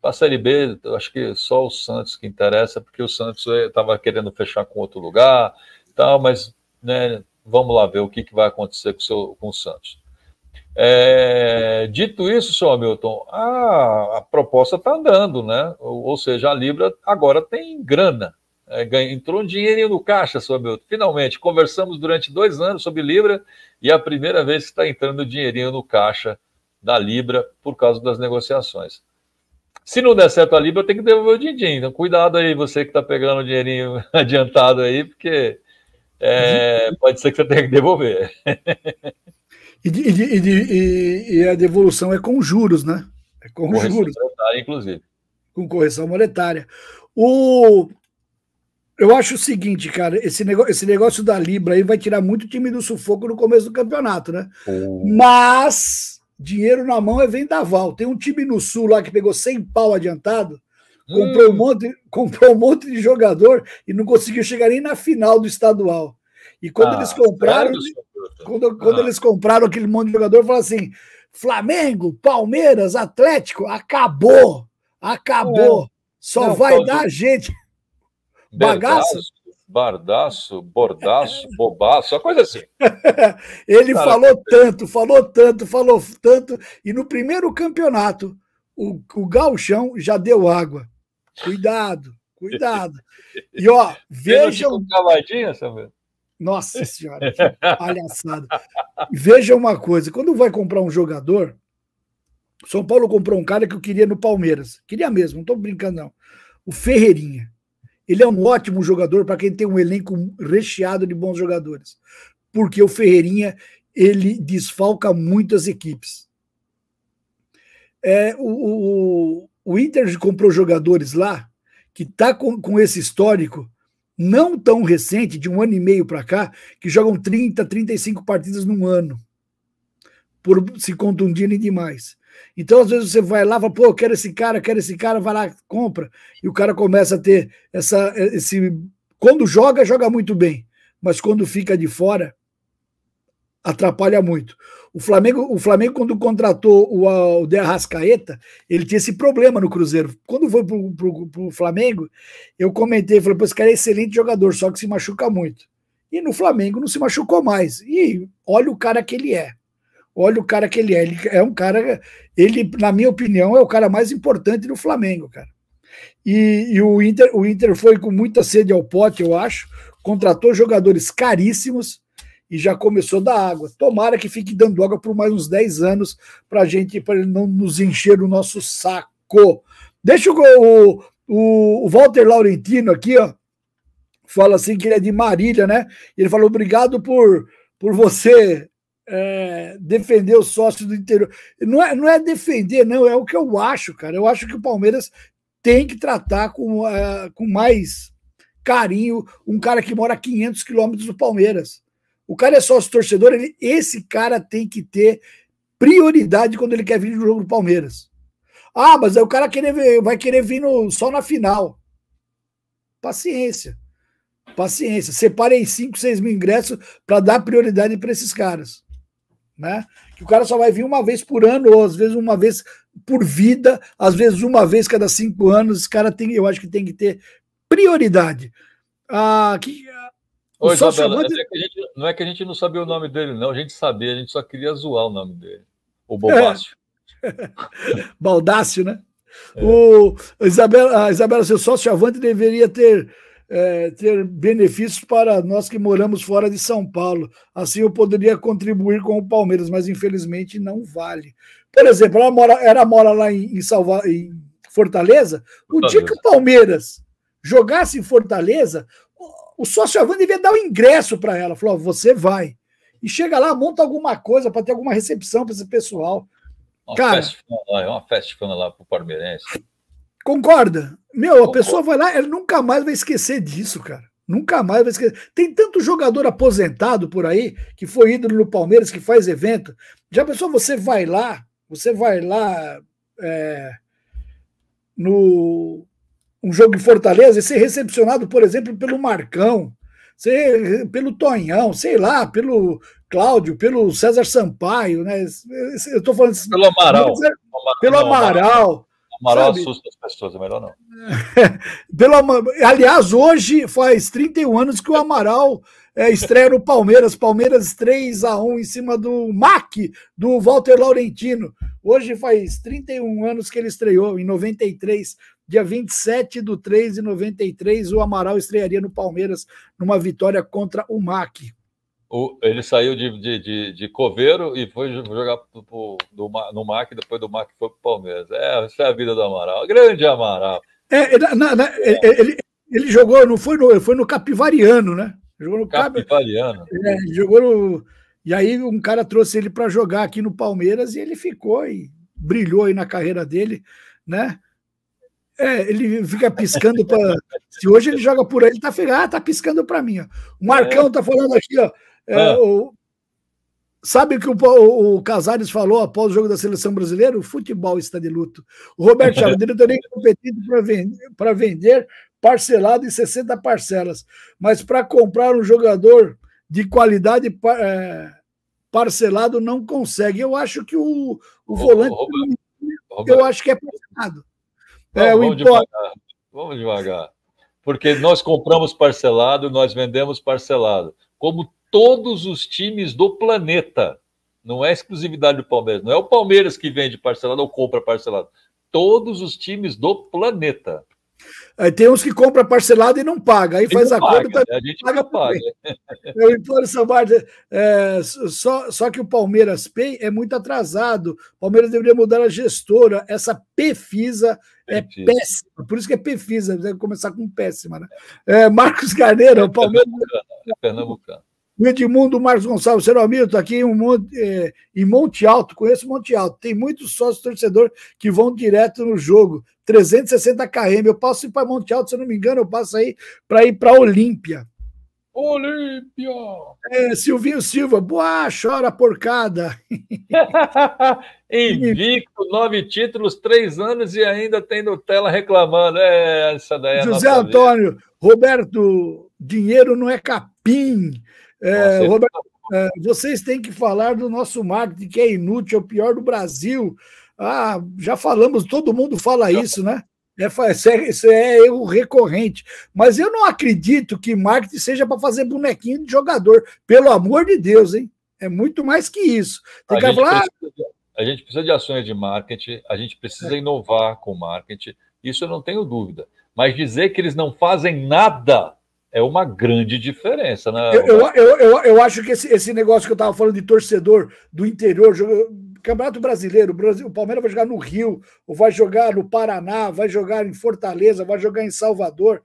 para a Série B, acho que só o Santos que interessa, porque o Santos estava eh, querendo fechar com outro lugar, tal, mas né, vamos lá ver o que, que vai acontecer com o, seu, com o Santos. É, dito isso, senhor Hamilton, a, a proposta está andando, né? Ou, ou, seja, a Libra agora tem grana. É, ganha, entrou um dinheirinho no caixa, senhor Hamilton. Finalmente, conversamos durante dois anos sobre Libra e é a primeira vez que está entrando dinheirinho no caixa da Libra por causa das negociações. Se não der certo a Libra, eu tenho que devolver o din-din. Então, cuidado aí, você que está pegando o dinheirinho adiantado aí, porque é, pode ser que você tenha que devolver. E, de, e, de, e, e, a devolução é com juros, né? É com correção juros. monetária, inclusive. Com correção monetária. O... Eu acho o seguinte, cara, esse negócio, esse negócio da Libra aí vai tirar muito time do sufoco no começo do campeonato, né? Oh. Mas dinheiro na mão é vendaval. Tem um time no Sul lá que pegou 100 pau adiantado, hum. comprou, um hum. monte, comprou um monte de jogador e não conseguiu chegar nem na final do estadual. E quando ah, eles compraram, quando, quando ah. eles compraram aquele monte de jogador, falaram assim: Flamengo, Palmeiras, Atlético, acabou, acabou, é. só não, vai Paulo, dar gente. Bagaço, bardaço, bordaço, bobaço, uma coisa assim. Ele Cara, falou que... É tanto, falou tanto, falou tanto, e no primeiro campeonato, o, o galchão já deu água. Cuidado, cuidado. E ó, vejam. Cavadinha, Nossa senhora, que palhaçada. Veja uma coisa: quando vai comprar um jogador, São Paulo comprou um cara que eu queria no Palmeiras. Queria mesmo, não estou brincando, não. O Ferreirinha. Ele é um ótimo jogador para quem tem um elenco recheado de bons jogadores, porque o Ferreirinha ele desfalca muitas equipes. É, o, o, o Inter comprou jogadores lá que tá com, com esse histórico não tão recente, de um ano e meio para cá, que jogam 30, 35 partidas num ano, por se contundirem demais. Então, às vezes, você vai lá e fala, pô, eu quero esse cara, eu quero esse cara, vai lá, compra. E o cara começa a ter essa. Esse... Quando joga, joga muito bem. Mas quando fica de fora, atrapalha muito. O Flamengo, o Flamengo quando contratou o, o De Arrascaeta, ele tinha esse problema no Cruzeiro. Quando foi pro, pro, pro Flamengo, eu comentei, falei, pô, esse cara é excelente jogador, só que se machuca muito. E no Flamengo não se machucou mais. E olha o cara que ele é olha o cara que ele é. Ele é um cara, ele, na minha opinião, é o cara mais importante do Flamengo, cara. E, e o, Inter, o Inter foi com muita sede ao pote, eu acho, contratou jogadores caríssimos e já começou da água. Tomara que fique dando água por mais uns 10 anos para gente para não nos encher o nosso saco. Deixa o, o, o Walter Laurentino aqui, ó. Fala assim que ele é de Marília, né? Ele falou: obrigado por, por você é, defender o sócio do interior. Não é, não é defender, não, é o que eu acho, cara. Eu acho que o Palmeiras tem que tratar com, uh, com mais carinho um cara que mora a 500 quilômetros do Palmeiras. O cara é sócio torcedor, ele, esse cara tem que ter prioridade quando ele quer vir no jogo do Palmeiras. Ah, mas aí o cara querer, vai querer vir no, só na final. Paciência. Paciência. separei 5, 6 mil ingressos para dar prioridade para esses caras né? Que o cara só vai vir uma vez por ano, ou às vezes uma vez por vida, às vezes uma vez cada cinco anos. Esse cara tem, eu acho que tem que ter prioridade. Ah, que, ah, Oi, Isabela, é gente, não é que a gente não sabia o nome dele, não. A gente sabia, a gente só queria zoar o nome dele. O Bobácio. É. Baldácio, né? É. O Isabela, a Isabela, seu sócio avante deveria ter é, ter benefícios para nós que moramos fora de São Paulo. Assim eu poderia contribuir com o Palmeiras, mas infelizmente não vale. Por exemplo, ela mora, ela mora lá em, em, Salva, em Fortaleza. O dia que o Palmeiras jogasse em Fortaleza, o, sócio Avan devia dar o um ingresso para ela. Falou: oh, você vai. E chega lá, monta alguma coisa para ter alguma recepção para esse pessoal. Uma Cara, festa, é uma festa lá para o palmeirense. Concorda? Meu, Concordo. a pessoa vai lá, ela nunca mais vai esquecer disso, cara. Nunca mais vai esquecer. Tem tanto jogador aposentado por aí, que foi ídolo no Palmeiras, que faz evento. Já pensou, você vai lá, você vai lá é, no um jogo em Fortaleza e ser recepcionado, por exemplo, pelo Marcão, ser, pelo Tonhão, sei lá, pelo Cláudio, pelo César Sampaio, né? Eu tô falando... Pelo Amaral. Pelo Amaral. Amaral assusta as pessoas, é melhor não. Pelo, aliás, hoje faz 31 anos que o Amaral é, estreia no Palmeiras. Palmeiras 3 a 1 em cima do MAC, do Walter Laurentino. Hoje faz 31 anos que ele estreou, em 93. Dia 27 do 3 de 93, o Amaral estrearia no Palmeiras numa vitória contra o MAC. O, ele saiu de, de, de, de, coveiro e foi jogar pro, pro, do, no MAC, depois do MAC foi pro Palmeiras. É, essa é a vida do Amaral. Grande Amaral. É, na, na, é. ele, ele jogou, não foi no, foi no Capivariano, né? Jogou no Capivariano. É, jogou no. E aí um cara trouxe ele para jogar aqui no Palmeiras e ele ficou e brilhou aí na carreira dele, né? É, ele fica piscando para. Se hoje ele joga por aí, ele tá, ah, tá piscando para mim. Ó. O é. Marcão é. tá falando aqui, ó. É, ah. o, sabe o que o, o, Casares falou após o jogo da seleção brasileira? O futebol está de luto. O Roberto Chaves, diretoria incompetente para vender, parcelado em 60 parcelas, mas para comprar um jogador de qualidade é, parcelado não consegue. Eu acho que o, o volante. Roberto, Roberto. acho que é parcelado. Não, é, vamos, import... devagar, vamos devagar. Porque nós compramos parcelado, nós vendemos parcelado. Como todos os times do planeta. Não é exclusividade do Palmeiras. Não é o Palmeiras que vende parcelado ou compra parcelado. Todos os times do planeta. Aí tem uns que compra parcelado e não paga. Aí e faz a conta. Tá... A gente paga, paga. Eu imploro Sambar, é, é só, só que o Palmeiras Pay é muito atrasado. O Palmeiras deveria mudar a gestora. Essa PFISA é péssima. Por isso que é PFISA, deve começar com péssima, né? É, Marcos Carneiro, é o Palmeiras. Pernambucano, é Pernambucano. O Edmundo Marcos Gonçalves, seu amigo, está aqui em, Monte, é, em Monte Alto, conheço Monte Alto. Tem muitos sócios torcedor que vão direto no jogo, 360 km. Eu passo para Monte Alto, se eu não me engano, eu passo aí para ir para Olímpia. Olímpia! É, Silvinho Silva, boa, chora porcada. Invicto, nove títulos, três anos e ainda tem Nutella reclamando. É, essa daí é José Antônio, vida. Roberto, dinheiro não é capim. É, Roberto, tá é, vocês têm que falar do nosso marketing, que é inútil, é o pior do Brasil. Ah, já falamos, todo mundo fala isso, né? É, é, isso é erro recorrente. Mas eu não acredito que marketing seja para fazer bonequinho de jogador. Pelo amor de Deus, hein? É muito mais que isso. Tem a que falar. Ah, a gente precisa de ações de marketing, a gente precisa é. inovar com marketing, isso eu não tenho dúvida. Mas dizer que eles não fazem nada é uma grande diferença, né? Eu, eu, eu, eu, eu acho que esse, esse negócio que eu estava falando de torcedor do interior, Campeonato Brasileiro, o, Brasil, o Palmeiras vai jogar no Rio, ou vai jogar no Paraná, vai jogar em Fortaleza, vai jogar em Salvador.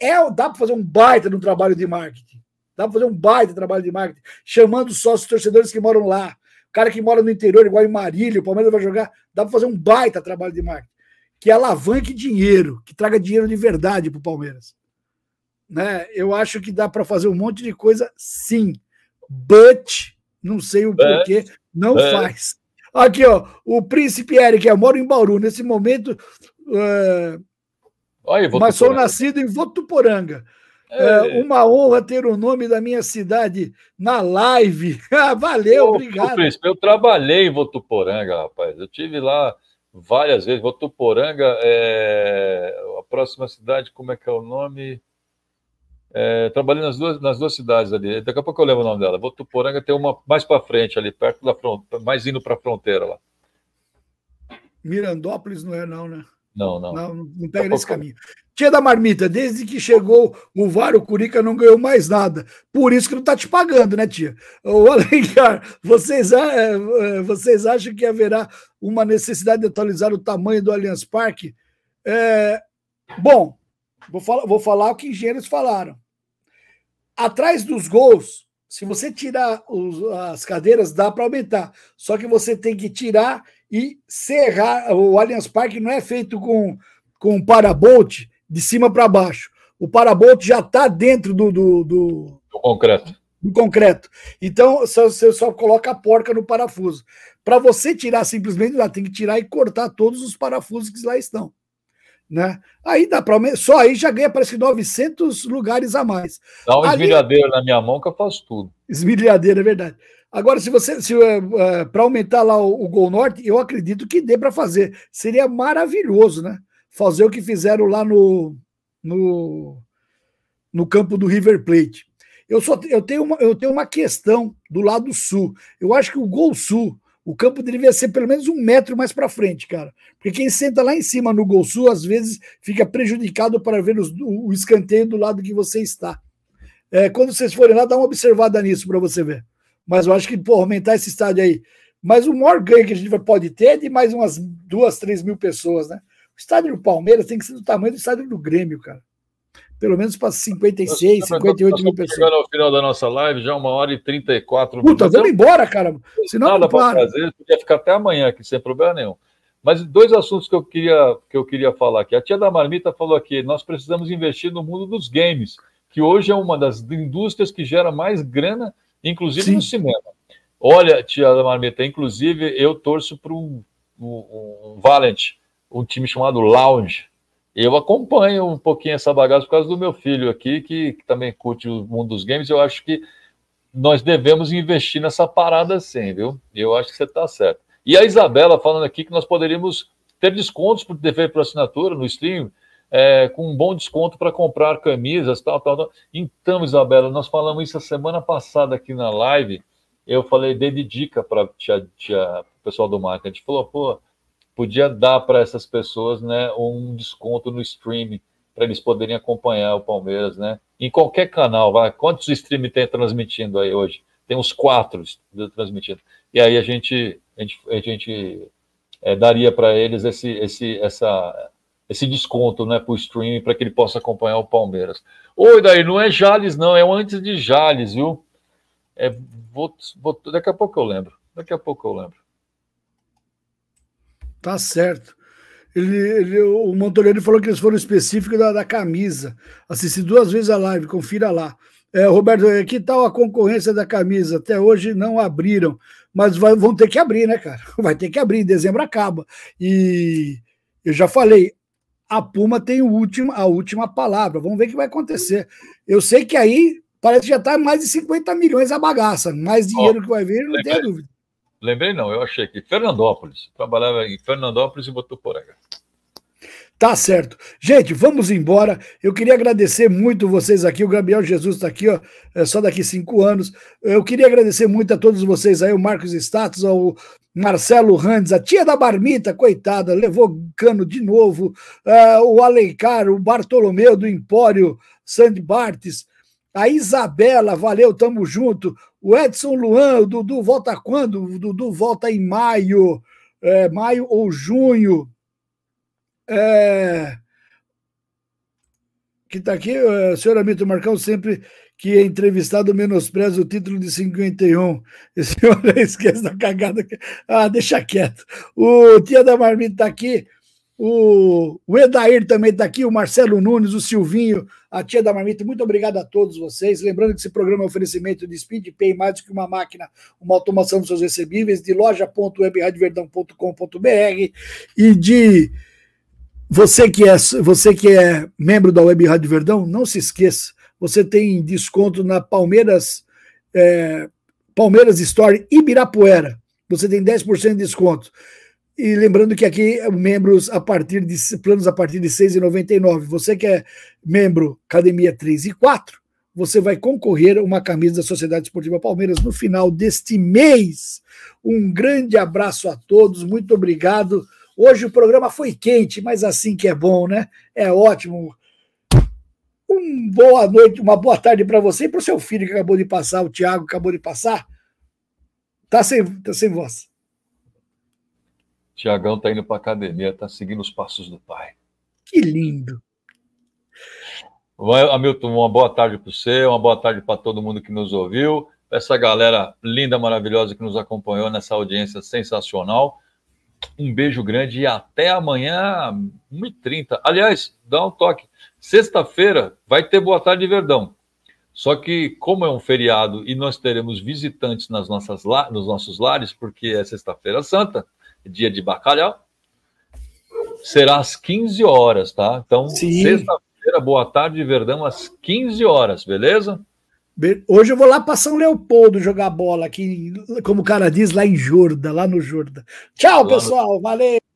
É, dá para fazer um baita no trabalho de marketing. Dá para fazer um baita trabalho de marketing, chamando só os torcedores que moram lá. O cara que mora no interior, igual em Marília, o Palmeiras vai jogar, dá para fazer um baita trabalho de marketing. Que alavanque dinheiro, que traga dinheiro de verdade para o Palmeiras né? Eu acho que dá para fazer um monte de coisa, sim. But, não sei o porquê, não faz. Aqui, ó, o Príncipe Eric, eu moro em Bauru. Nesse momento, eh, mas sou nascido em Votuporanga. É. é. uma honra ter o nome da minha cidade na live. Ah, valeu, ô, obrigado. príncipe, eu trabalhei em Votuporanga, rapaz. Eu tive lá várias vezes. Votuporanga é a próxima cidade, como é que é o nome? É, trabalhei nas duas, nas duas cidades ali. Daqui a pouco eu levo o nome dela. vou Tuporanga tem uma mais para frente ali, perto da fronteira, mais indo para a fronteira lá. Mirandópolis não é, não, né? Não, não. Não, não pega nesse pouco... caminho. Tia da marmita, desde que chegou o VAR, o Curica não ganhou mais nada. Por isso que não está te pagando, né, tia? Ô, Alencar, vocês, é, é, vocês acham que haverá uma necessidade de atualizar o tamanho do Allianz Parque? É, bom, vou, falar vou falar o que engenheiros falaram atrás dos gols, se você tirar os, as cadeiras, dá para aumentar. Só que você tem que tirar e serrar. O Allianz Parque não é feito com, com parabolt de cima para baixo. O parabolt já está dentro do do, do, do, concreto. Do concreto. Então, você só coloca a porca no parafuso. Para você tirar simplesmente, lá ah, tem que tirar e cortar todos os parafusos que lá estão. Né? Aí dá para só aí já ganha parece que 900 lugares a mais. Dá um esmilhadeiro na minha mão que eu faço tudo. Esmilhadeiro, é verdade. Agora, se você se, uh, eh, eh, para aumentar lá o, o, Gol Norte, eu acredito que dê para fazer. Seria maravilhoso, né? Fazer o que fizeram lá no, no, no campo do River Plate. Eu só eu tenho, uma, eu tenho uma questão do lado sul. Eu acho que o Gol Sul o campo deveria ser pelo menos um metro mais para frente, cara. Porque quem senta lá em cima no gol sul, às vezes, fica prejudicado para ver os, o escanteio do lado que você está. É, quando vocês forem lá, dá uma observada nisso para você ver. Mas eu acho que, pô, aumentar esse estádio aí. Mas o maior ganho que a gente pode ter é de mais umas duas, três mil pessoas, né? O estádio do Palmeiras tem que ser do tamanho do estádio do Grêmio, cara pelo menos para 56, 58 mil pessoas. Chegando ao final da nossa live, já uma hora e 34 Puta, minutos. Puta, vamos embora, cara. Senão nada não para. Fazer, podia ficar até amanhã aqui, sem problema nenhum. Mas dois assuntos que eu queria, que eu queria falar aqui. A tia da Marmita falou aqui, nós precisamos investir no mundo dos games, que hoje é uma das indústrias que gera mais grana, inclusive Sim. no cinema. Olha, tia da Marmita, inclusive eu torço para um, um, um Valent, um time chamado Lounge, eu acompanho um pouquinho essa bagagem por causa do meu filho aqui, que, que também curte o mundo dos games. Eu acho que nós devemos investir nessa parada sim, viu? Eu acho que você está certo. E a Isabela falando aqui que nós poderíamos ter descontos por dever por assinatura no stream, é, com um bom desconto para comprar camisas, tal, tal, tal. Então, Isabela, nós falamos isso a semana passada aqui na live. Eu falei, dei de dica para o pessoal do marketing. A gente falou, pô, podia dar para essas pessoas né, um desconto no streaming, para eles poderem acompanhar o Palmeiras, né? Em qualquer canal, vai. Quantos stream tem transmitindo aí hoje? Tem uns quatro transmitindo. E aí a gente, a gente, a gente é, daria para eles esse, esse, essa, esse desconto né, para o stream para que ele possa acompanhar o Palmeiras. Oi, daí, não é Jales, não, é o antes de Jales, viu? É, vou, vou, daqui a pouco eu lembro. Daqui a pouco eu lembro. Tá certo. Ele, ele, o Montorelli falou que eles foram específicos da, da camisa. Assisti duas vezes a live, confira lá. É, Roberto, é, que tal a concorrência da camisa? Até hoje não abriram, mas vai, vão ter que abrir, né, cara? Vai ter que abrir, em dezembro acaba. E eu já falei, a Puma tem o último, a última palavra. Vamos ver o que vai acontecer. Eu sei que aí parece que já está mais de 50 milhões a bagaça, mais dinheiro oh, que vai vir, não é tenho dúvida. Lembrei não, eu achei que Fernandópolis. Trabalhava em Fernandópolis e Botuporanga. Tá certo. Gente, vamos embora. Eu queria agradecer muito vocês aqui. O Gabriel Jesus está aqui, ó, é só daqui cinco anos. Eu queria agradecer muito a todos vocês aí, o Marcos Status, o Marcelo Randes, a tia da Barmita, coitada, levou cano de novo. Uh, o Alencar, o Bartolomeu do Empório Sandbartes, a Isabela, valeu, tamo junto. O Edson Luan, o Dudu volta quando? O Dudu volta em maio, é, maio ou junho. É, que está aqui, é, senhor Amito Marcão, sempre que é entrevistado menospreza o título de 51. Esse senhor esquece da cagada. Ah, deixa quieto. O Tia da Marmita está aqui, o, o Edair também está aqui, o Marcelo Nunes, o Silvinho, a tia da Marmita, muito obrigado a todos vocês. Lembrando que esse programa é um oferecimento de SpeedPay, mais do que uma máquina, uma automação dos seus recebíveis, de loja.webradioverdão.com.br e de você que é você que é membro da Web Rádio Verdão, não se esqueça, você tem desconto na Palmeiras é, Palmeiras Store Ibirapuera. Você tem 10% de desconto. E lembrando que aqui eh, membros a partir de planos a partir de R$ 6,99. Você que é membro Academia 3 e 4, você vai concorrer a uma camisa da Sociedade Esportiva Palmeiras no final deste mês. Um grande abraço a todos, muito obrigado. Hoje o programa foi quente, mas assim que é bom, né? É ótimo. Um boa noite, uma boa tarde para você e para o seu filho que acabou de passar, o Tiago acabou de passar. Tá sem, tá sem voz. Tiagão está indo para academia, está seguindo os passos do pai. Que lindo! Hamilton, uma boa tarde para você, uma boa tarde para todo mundo que nos ouviu, essa galera linda, maravilhosa que nos acompanhou nessa audiência sensacional. Um beijo grande e até amanhã, 1h30. Aliás, dá um toque. Sexta-feira vai ter Boa Tarde Verdão. Só que, como é um feriado e nós teremos visitantes nas nossas, nos nossos lares, porque é Sexta-feira Santa, dia de bacalhau, será às 15 horas, tá? Então, sexta-feira, boa tarde, Verdão, às 15 horas, beleza? Hoje eu vou lá para São Leopoldo jogar bola, aqui, como o cara diz, lá em Jorda, lá no Jorda. Tchau, lá pessoal, no... valeu!